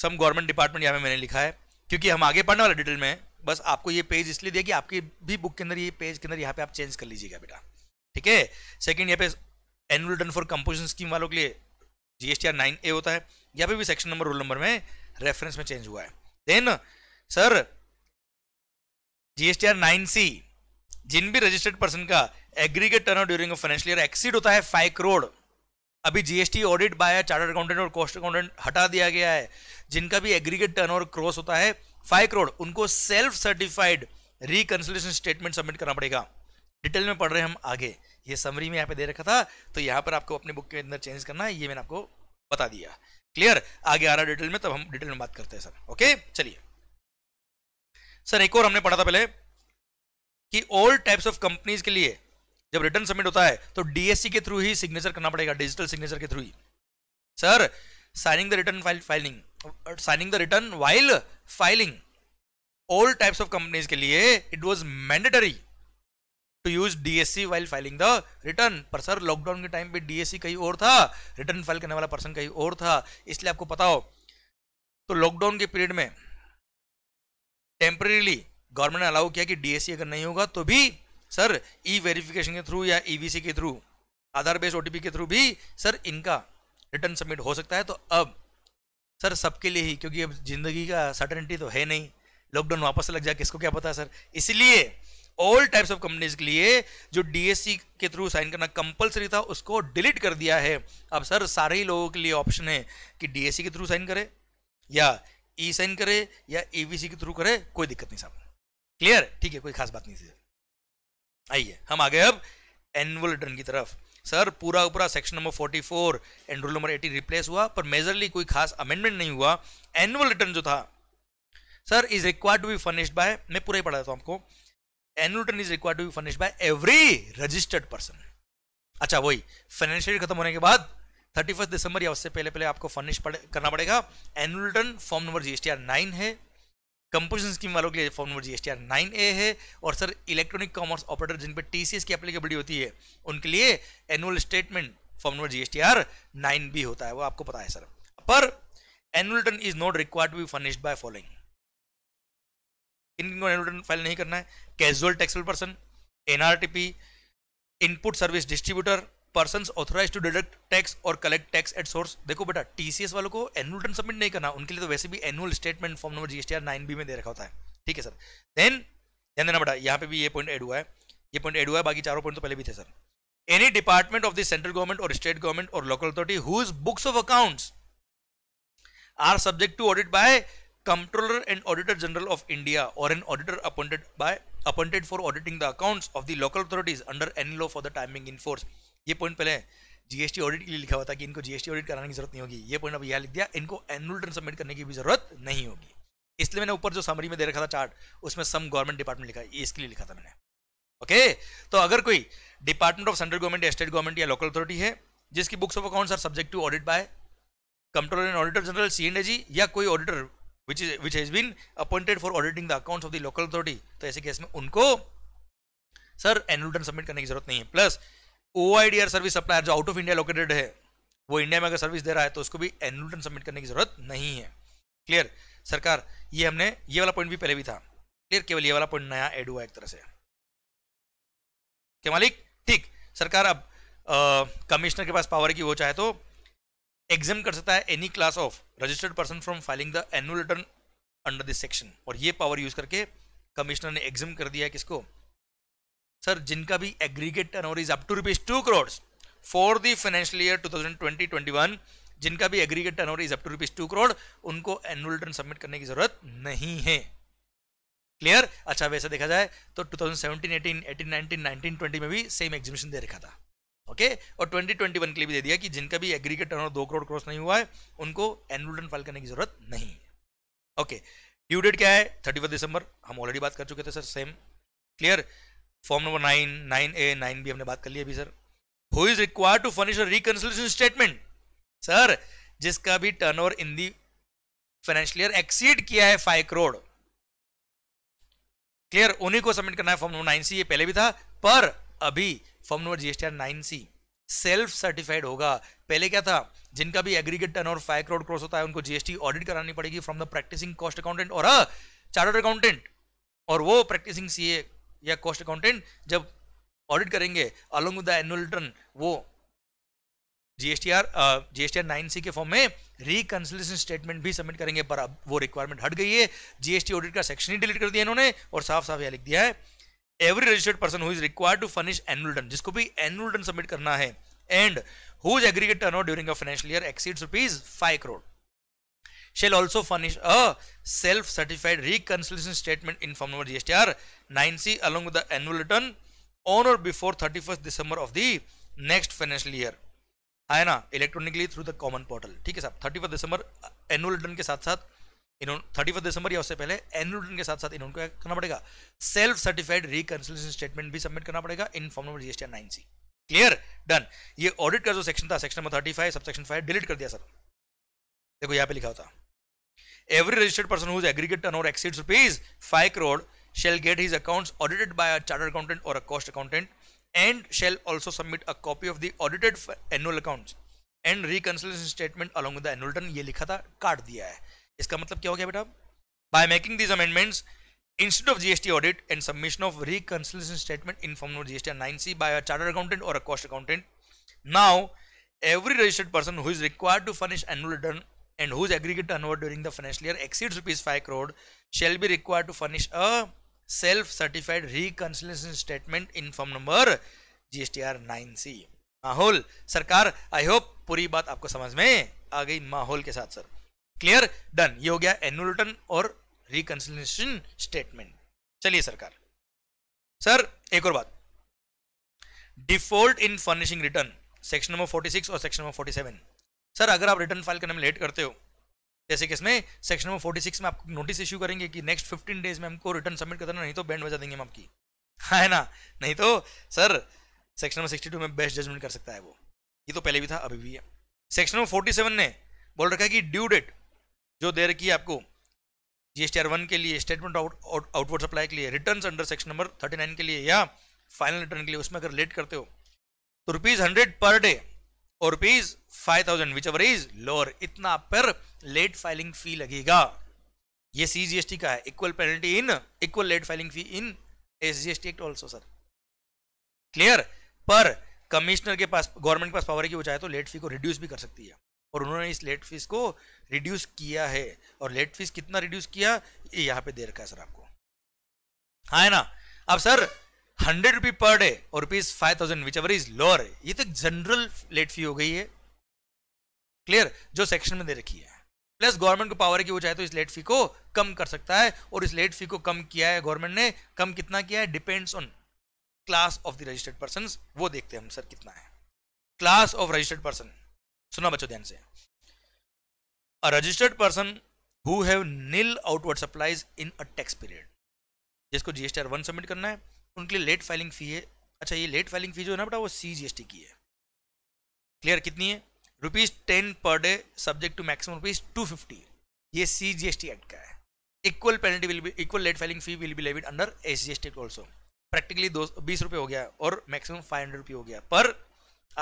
some government department यहाँ पे मैंने लिखा है क्योंकि हम आगे पढ़ने वाले डिटेल में बस आपको ये पेज इसलिए दिया कि आपकी भी बुक के अंदर ये पेज के अंदर यहाँ पे आप चेंज कर लीजिएगा बेटा ठीक है सेकंड यहाँ पे annual return for composition scheme वालों के लिए जीएसटी आर नाइन ए होता है यहाँ पे भी सेक्शन नंबर रोल नंबर में रेफरेंस में चेंज हुआ है then sir GST R nine C जिन भी रजिस्टर्ड पर्सन का aggregate turn during financial year exceed होता है फाइव करोड़ अभी GST audit by chartered accountant और कॉस्ट अकाउंटेंट हटा दिया गया है जिनका भी एग्रीगेट ओवर क्रॉस होता है फाइव करोड़ उनको self certified reconciliation statement submit करना पड़ेगा डिटेल में पढ़ रहे हैं हम आगे ये समरी में यहाँ पे दे रखा था तो यहाँ पर आपको अपने बुक के अंदर चेंज करना है ये मैंने आपको बता दिया क्लियर आगे आ रहा डिटेल में तब हम डिटेल में बात करते हैं सर ओके चलिए सर एक और हमने पढ़ा था पहले कि ऑल टाइप्स ऑफ कंपनीज के लिए जब रिटर्न सबमिट होता है तो डीएससी के थ्रू ही सिग्नेचर करना पड़ेगा डिजिटल सिग्नेचर के थ्रू ही sir signing the return filing signing the return while filing all types of companies के लिए it was mandatory to use DSC while filing the return पर सर लॉकडाउन के time पे DSC कहीं और था रिटर्न फाइल करने वाला पर्सन कहीं और था इसलिए आपको पता हो तो लॉकडाउन के पीरियड में टेम्परेली गवर्नमेंट ने अलाउ किया कि डीएससी अगर नहीं होगा तो भी सर ई वेरिफिकेशन के थ्रू या ईवीसी के थ्रू आधार बेस्ड ओटीपी के थ्रू भी सर इनका रिटर्न सबमिट हो सकता है तो अब सर सबके लिए ही क्योंकि अब जिंदगी का सर्टनिटी तो है नहीं लॉकडाउन वापस लग जाए किसको क्या पता सर इसलिए ऑल टाइप्स ऑफ कंपनीज के लिए जो डीएससी के थ्रू साइन करना कंपलसरी था उसको डिलीट कर दिया है अब सर सारे ही लोगों के लिए ऑप्शन है कि डीएससी के थ्रू साइन करे या ई साइन करे या ईवीसी के थ्रू करे कोई दिक्कत नहीं सर क्लियर ठीक है कोई खास बात नहीं सर आइए हम आ गए अब एनुअल रिटर्न की तरफ सर पूरा पूरा section number 44 and rule number 80 replace हुआ पर मेजरली कोई खास अमेंडमेंट नहीं हुआ एनुअल रिटर्न जो था sir is required to be furnished by मैं पूरा ही पढ़ा देता हूँ आपको annual return is required to be furnished by every registered person अच्छा वही फाइनेंशियल खत्म होने के बाद थर्टी दिसंबर या उससे पहले पहले आपको फर्निश पड़े, करना पड़ेगा annual return form number GSTR nine है कंपोजिशन स्कीम वालों के लिए form number G R nine A है और सर इलेक्ट्रॉनिक कॉमर्स ऑपरेटर जिन पर टी सी एस की एप्लीकेबिलिटी होती है उनके लिए annual statement form number GSTR R nine B होता है वो आपको पता है सर पर annual return is not required to be furnished by following को एनुअल रिटर्न फाइल नहीं करना है casual taxable person NRTP input service distributor person authorise to deduct tax और कलेक्ट टैक्स एट सोर्स देखो बेटा टीसीएस वालों को एनुअल रिटर्न सबमिट नहीं करना उनके लिए तो वैसे भी annual statement form number GSTR B में दे रखा होता है ठीक है सर देन ध्यान देना बेटा यहाँ पे भी ये पॉइंट एड हुआ है ये पॉइंट एड हुआ है बाकी चारों पॉइंट तो पहले भी थे sir any department of the central government और स्टेट गवर्नमेंट और local authority whose books of accounts are subject to audit by controller and auditor general of India और an auditor appointed by appointed for auditing the accounts of the local authorities under any law for the timing in force ये point पहले GST audit के लिए लिखा हुआ था कि इनको जीएसटी ऑडिट कराने की जरूरत नहीं होगी ये पॉइंट अब यहाँ लिख दिया इनको एनुअल रिटर्न सबमिट करने की भी जरूरत नहीं होगी इसलिए मैंने ऊपर जो समरी में दे रखा था चार्ट उसमें सम गवर्नमेंट डिपार्टमेंट लिखा इसके लिए लिखा था मैंने ओके तो अगर कोई डिपार्टमेंट ऑफ सेंट्रल गवर्नमेंट या स्टेट गवर्नमेंट या लोकल अथॉरिटी है जिसकी books of accounts are subject to audit by controller and auditor general C and या कोई auditor which is which has been appointed for auditing the accounts of the local authority तो ऐसे case में उनको sir annual return submit करने की जरूरत नहीं है plus O I service supplier जो आउट ऑफ इंडिया लोकेटेड है वो इंडिया में अगर सर्विस दे रहा है तो उसको भी एनुअल रिटर्न सबमिट करने की जरूरत नहीं है क्लियर सरकार ये हमने ये वाला पॉइंट भी पहले भी था क्लियर केवल ये वाला पॉइंट नया एड हुआ एक तरह से क्या मालिक ठीक सरकार अब कमिश्नर के पास पावर की वो चाहे तो एग्जाम कर सकता है any class of registered person from filing the annual return under this section और ये पावर यूज करके कमिश्नर ने एग्जाम कर दिया है किसको सर जिनका भी aggregate turnover is up to rupees two crore for the financial year 2020-21 जिनका भी aggregate turnover is up to rupees two crore उनको एनुअल रिटर्न सबमिट करने की जरूरत नहीं है क्लियर अच्छा वैसे देखा जाए तो 2017, 18, 18, 19, 19, 20 में भी सेम एग्जीबिशन दे रखा था ओके okay? और 2021 के लिए भी दे दिया कि जिनका भी एग्रीगेट टर्न ओवर दो करोड़ क्रॉस नहीं हुआ है उनको एनुअल रिटर्न फाइल करने की जरूरत नहीं है ओके ड्यू डेट क्या है थर्टी दिसंबर हम ऑलरेडी बात कर चुके थे sir same clear form number nine nine A nine B हमने बात कर ली अभी sir who is require to furnish reconciliation statement sir जिसका भी turnover in the financial year exceed किया है फाइव करोड़ क्लियर उन्हीं को सबमिट करना है फॉर्म नंबर नाइन सी ये पहले भी था पर अभी form number GST R nine C self certified होगा पहले क्या था जिनका भी aggregate turnover five crore cross होता है उनको जीएसटी ऑडिट करानी पड़ेगी from the practising cost accountant और चार्टर्ड अकाउंटेंट और वो प्रैक्टिसिंग सीए या कॉस्ट अकाउंटेंट जब ऑडिट करेंगे along with the annual return वो जीएसटीआर जीएसटीआर नाइन सी के फॉर्म में रिकनसलेशन स्टेटमेंट भी सबमिट करेंगे पर अब वो रिक्वायरमेंट हट गई है जीएसटी ऑडिट का सेक्शन ही डिलीट कर दिया इन्होंने और साफ साफ यह लिख दिया है every registered person who is required to furnish annual return जिसको भी एनुअल रिटर्न सबमिट करना है and whose aggregate turn during a financial year exceeds rupees five crore shall also furnish a self-certified reconciliation statement in form number GSTR 9C along with the annual return on or before 31st December of the next financial year. hai na electronically through the common portal theek hai साहब 31st december annual return ke sath sath इन्होंने thirty December या उससे पहले annual return के साथ साथ इन्होंने क्या करना पड़ेगा सेल्फ सर्टिफाइड रिकन्सिलेशन स्टेटमेंट भी सबमिट करना पड़ेगा in form number GST nine C clear done ये ऑडिट का जो सेक्शन था section number thirty five sub section five delete कर दिया सर देखो यहाँ पे लिखा होता every registered person whose aggregate turnover exceeds rupees 5 crore shall get his accounts audited by a chartered accountant or a cost accountant and shall also submit a copy of the audited annual accounts and reconciliation statement along with the annual return ye likha tha kaat diya hai iska matlab kya ho gaya beta by making these amendments instead of gst audit and submission of reconciliation statement in form of gst 9c by a chartered accountant or a cost accountant now every registered person who is required to furnish annual return and whose aggregate turnover during the financial year exceeds rupees 5 crore shall be required to furnish a self-certified reconciliation statement in form number GSTR 9C. माहौल सरकार I hope पूरी बात आपको समझ में आ गई माहौल के साथ सर क्लियर डन ये हो गया एनुअल रिटर्न और रिकन्सिलेशन स्टेटमेंट चलिए सरकार सर एक और बात default in furnishing return section number 46 और सेक्शन नंबर 47 सर अगर आप रिटर्न फाइल करने में लेट करते हो जैसे कि इसमें सेक्शन नंबर 46 में आपको नोटिस इशू करेंगे कि नेक्स्ट 15 डेज में हमको रिटर्न सबमिट करना नहीं तो बैंड बजा देंगे हम आपकी है ना नहीं तो सर सेक्शन नंबर 62 में बेस्ट जजमेंट कर सकता है वो ये तो पहले भी था अभी भी है सेक्शन नंबर 47 ने बोल रखा है कि ड्यू डेट जो दे रखी है आपको जी एस के लिए स्टेटमेंट आउटवर्ड सप्लाई के लिए return under section number thirty के लिए या फाइनल रिटर्न के लिए उसमें अगर लेट करते हो तो रुपीज़ हंड्रेड पर डे और rupees five thousand whichever is lower इतना पर लेट फाइलिंग फी लगेगा ये सीजीएसटी का है equal penalty in equal late filing fee in SGST act also sir clear पर कमिश्नर के पास गवर्नमेंट के पास पावर है कि वो चाहे तो लेट फी को रिड्यूस भी कर सकती है और उन्होंने इस लेट फीस को रिड्यूस किया है और लेट फीस कितना रिड्यूस किया ये यहाँ पे दे रखा है सर आपको हाँ है ना अब sir hundred rupee per day और rupees five thousand whichever is lower ये तो जनरल लेट फी हो गई है क्लियर जो सेक्शन में दे रखी है प्लस गवर्नमेंट को पावर है कि वो चाहे तो इस लेट फी को कम कर सकता है और इस लेट फी को कम किया है गवर्नमेंट ने कम कितना किया है depends on class of the registered person वो देखते हैं हम सर कितना है क्लास ऑफ रजिस्टर्ड पर्सन सुना बच्चों ध्यान से a registered person who have nil outward supplies in a tax period जिसको जीएसटी वन सबमिट करना है उनके लिए लेट फाइलिंग फ़ी है अच्छा ये लेट फाइलिंग फ़ी जो है ना बेटा वो सी जी एस टी की है क्लियर कितनी है rupees ten per day subject to maximum rupees two fifty ये C G S T act का है equal penalty will be equal late filing fee will be levied under S G S T also practically दो बीस रुपये हो गया और maximum five hundred रुपये हो गया पर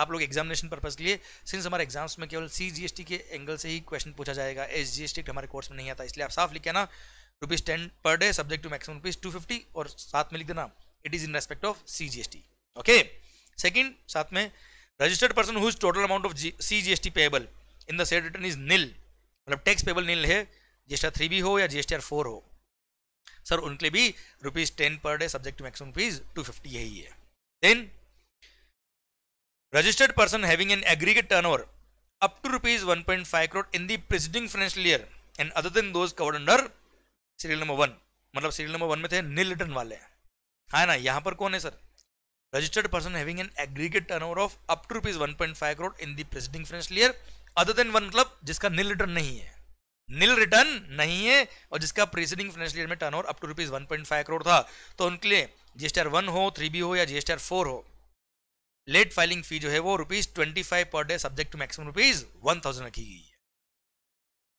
आप लोग एग्जामिनेशन पर्पज के लिए सिंस हमारे एग्जाम्स में केवल सी जी एस टी के एंगल से ही क्वेश्चन पूछा जाएगा एस जी एस टी हमारे कोर्स में नहीं आता इसलिए आप साफ लिखे ना rupees ten per day subject to maximum rupees two fifty और साथ में लिख देना it is in respect of C okay second साथ में registered person whose total amount of C G S T payable in the set return is नील मतलब tax payable नील है GST three भी हो या जीएसटी आर फोर हो sir उनके लिए भी rupees ten per day subject maximum rupees two fifty यही है then registered person having an aggregate turn over up to rupees one point five crore in the preceding financial year and other than those covered under serial number one मतलब serial number one में थे नील return वाले है ना यहाँ पर कौन है sir registered person having an aggregate turnover up to rupees one point five crore in preceding financial year other than one मतलब जिसका नील रिटर्न नहीं है नील रिटर्न नहीं है और जिसका प्रीसीडिंग फाइनेंशियल ईयर में turn up to rupees one point five crore था तो उनके लिए जीएसटीआर वन हो थ्री बी हो या जीएसटीआर फोर हो लेट फाइलिंग फी जो है वो rupees twenty five per day subject to maximum rupees one thousand रखी गई है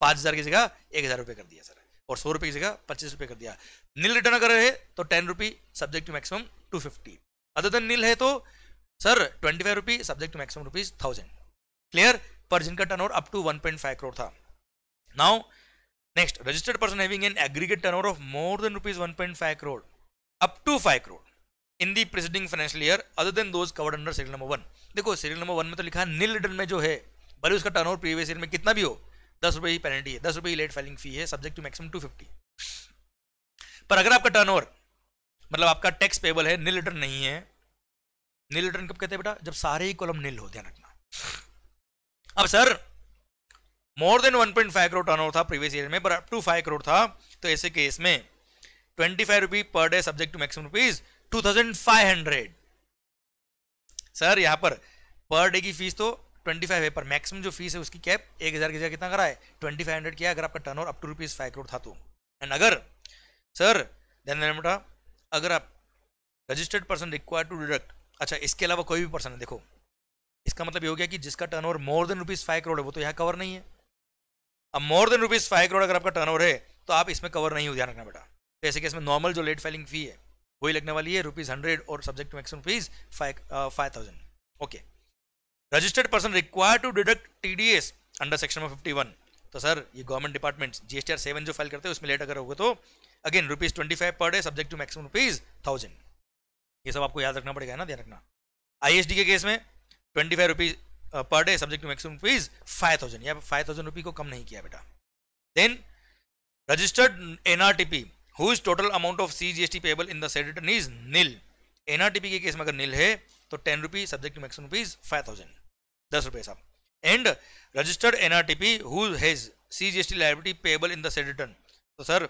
पांच हजार की जगह एक हजार रुपये कर दिया सर और सौ रुपये की जगह पच्चीस रुपये कर दिया नील रिटर्न अगर है तो ten rupee subject to maximum two fifty other than nil है तो sir twenty five rupee subject to maximum rupees thousand clear पर जिनका turn over up to one point five crore था now next registered person having an aggregate turnover of more than rupees one point five crore up to five crore in the preceding financial year other than those covered under serial number one देखो serial number one में तो लिखा है नील return में जो है भले उसका टर्न ओवर प्रीवियस ईयर में कितना भी हो दस रुपए की पेनल्टी है दस रुपए की लेट फाइलिंग फी है subject to maximum two fifty पर अगर आपका टर्न मतलब आपका टैक्स पेबल है नील रिटर्न नहीं है नील रिटर्न कब कहते हैं बेटा जब सारे ही कॉलम नील हो ध्यान रखना अब sir more than one point five crore turn था प्रीवियस ईयर में पर अप टू फाइव करोड़ था तो ऐसे केस में twenty five rupee per day subject to maximum rupees two thousand five hundred sir यहां पर पर डे की फीस तो ट्वेंटी फाइव है पर मैक्सिमम जो फीस है उसकी कैप एक हज़ार की जगह कितना करा है ट्वेंटी फाइव हंड्रेड किया अगर आपका turn over up to rupees five crore था तो एंड अगर सर ध्यान देना बेटा अगर आप registered person require to deduct अच्छा इसके अलावा कोई भी पर्सन है देखो इसका मतलब ये हो गया कि जिसका turnover more than rupees five crore है वो तो यहाँ कवर नहीं है अब more than rupees five crore अगर आपका टर्न ओवर है तो आप इसमें कवर नहीं हो ध्यान रखना बेटा तो ऐसे केस में नॉर्मल जो लेट फाइलिंग फी है वही लगने वाली है रुपीज़ हंड्रेड और subject to maximum fees five five thousand okay okay. Registered person require to deduct TDS under section में वन तो सर ये government department T R seven जो फाइल करते हैं उसमें लेट अगर होगा तो again rupees twenty five per day subject to maximum rupees thousand ये सब आपको याद रखना पड़ेगा ना ध्यान रखना आई के केस में twenty five rupees per day subject to maximum rupees five thousand या फाइव थाउजेंड रुपी को कम नहीं किया बेटा then registered NRTP whose total amount of C GST payable in the said return is nil NRTP के case में अगर nil है तो ten rupee subject to maximum rupees five thousand दस रुपए साहब and registered N R T P whose C G S T liability payable in the set return तो sir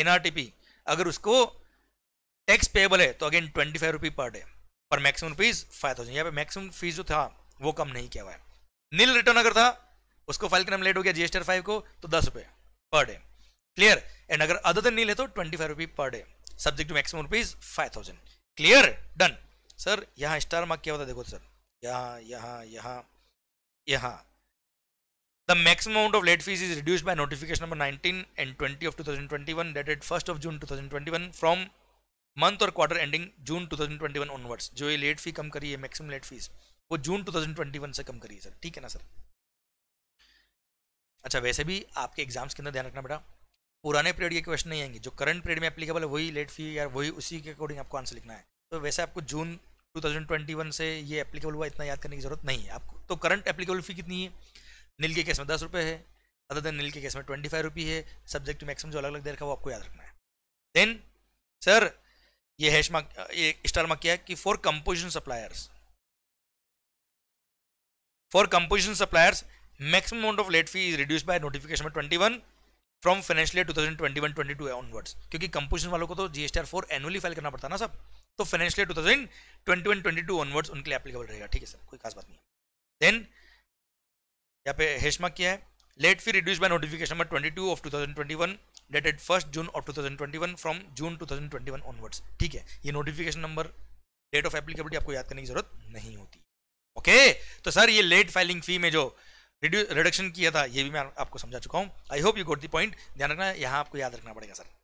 N R T P अगर उसको tax payable है तो again twenty five rupee per day पर maximum rupees five thousand यहाँ पे maximum fees जो था वो कम नहीं किया हुआ है नील रिटर्न अगर था उसको फाइल करना लेट हो गया जीएसटी फाइव को तो दस रुपये पर डे क्लियर एंड अगर अदर देन नील है तो twenty five rupee per day subject to maximum rupees five thousand clear done sir यहाँ स्टार मार्क किया हुआ था देखो सर यहाँ यहाँ यहाँ यहाँ The maximum amount of late fees is reduced by notification number 19 and 20 of 2021 dated 1st of June 2021 from month और क्वार्टर एंडिंग जून 2021 ऑनवर्ड्स जो ये लेट फी कम करी है मैक्सिमम लेट फीस वो जून 2021 से कम करी है सर ठीक है ना सर अच्छा वैसे भी आपके एग्जाम्स के अंदर ध्यान रखना बेटा पुराने पीरियड के क्वेश्चन नहीं आएंगे जो करंट पीरियड में एप्लीकेबल है वही लेट फी या वही उसी के अकॉर्डिंग आपको आंसर लिखना है तो वैसे आपको जून 2021 से ये एप्लीकेबल हुआ इतना याद करने की जरूरत नहीं है आपको तो करंट एप्लीकेबल फी कितनी है नील के केस में दस रुपये है अदर देन नील के केस में ट्वेंटी फाइव रुपी है सब्जेक्ट मैक्सिमम जो अलग अलग दे रखा वो आपको याद रखना है देन सर ये हैश मार्क ये स्टार मार्क किया कि for composition suppliers for composition suppliers maximum amount of late fee is reduce by notification में one from financial year twenty two onwards क्योंकि कंपोजिशन वालों को तो जीएसटीआर फोर एनुअली फाइल करना पड़ता है ना सब तो financial two thousand twenty one twenty two onwards उनके लिए एप्लीकेबल रहेगा ठीक है सर कोई खास बात नहीं देन यहाँ पे हेशमा किया है late fee reduce by notification number twenty two of two thousand twenty one dated first June of two thousand twenty one from June two thousand twenty one onwards ठीक है ये notification number date of applicability आपको याद करने की जरूरत नहीं होती ओके तो सर ये लेट फाइलिंग फी में जो रिडक्शन किया था ये भी मैं आपको समझा चुका हूँ I hope you got the point ध्यान रखना यहाँ आपको याद रखना पड़ेगा सर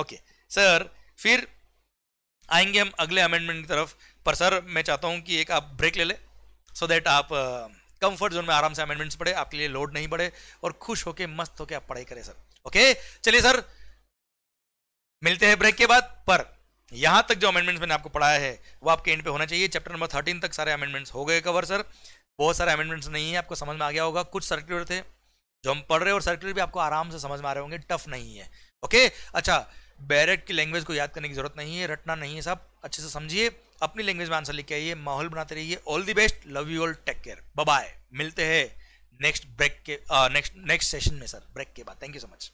ओके okay, सर फिर आएंगे हम अगले अमेंडमेंट की तरफ पर सर मैं चाहता हूं कि एक आप ब्रेक ले लें सो so दैट आप कंफर्ट जोन में आराम से अमेंडमेंट्स पढ़े आपके लिए लोड नहीं बढ़े और खुश होके मस्त होके आप पढ़ाई करें सर ओके चलिए सर मिलते हैं ब्रेक के बाद पर यहां तक जो अमेंडमेंट्स मैंने आपको पढ़ाया है वो आपके एंड पे होना चाहिए चैप्टर नंबर थर्टीन तक सारे अमेंडमेंट्स हो गए कवर सर बहुत सारे अमेंडमेंट्स नहीं है आपको समझ में आ गया होगा कुछ सर्कुलर थे जो हम पढ़ रहे हैं और सर्कुलर भी आपको आराम से समझ में आ रहे होंगे टफ नहीं है ओके अच्छा बैरेट की लैंग्वेज को याद करने की जरूरत नहीं है रटना नहीं है सब अच्छे से समझिए अपनी लैंग्वेज में आंसर लिख के आइए माहौल बनाते रहिए all the best love you all take care bye मिलते हैं नेक्स्ट ब्रेक के नेक्स्ट नेक्स्ट सेशन में सर ब्रेक के बाद थैंक यू सो मच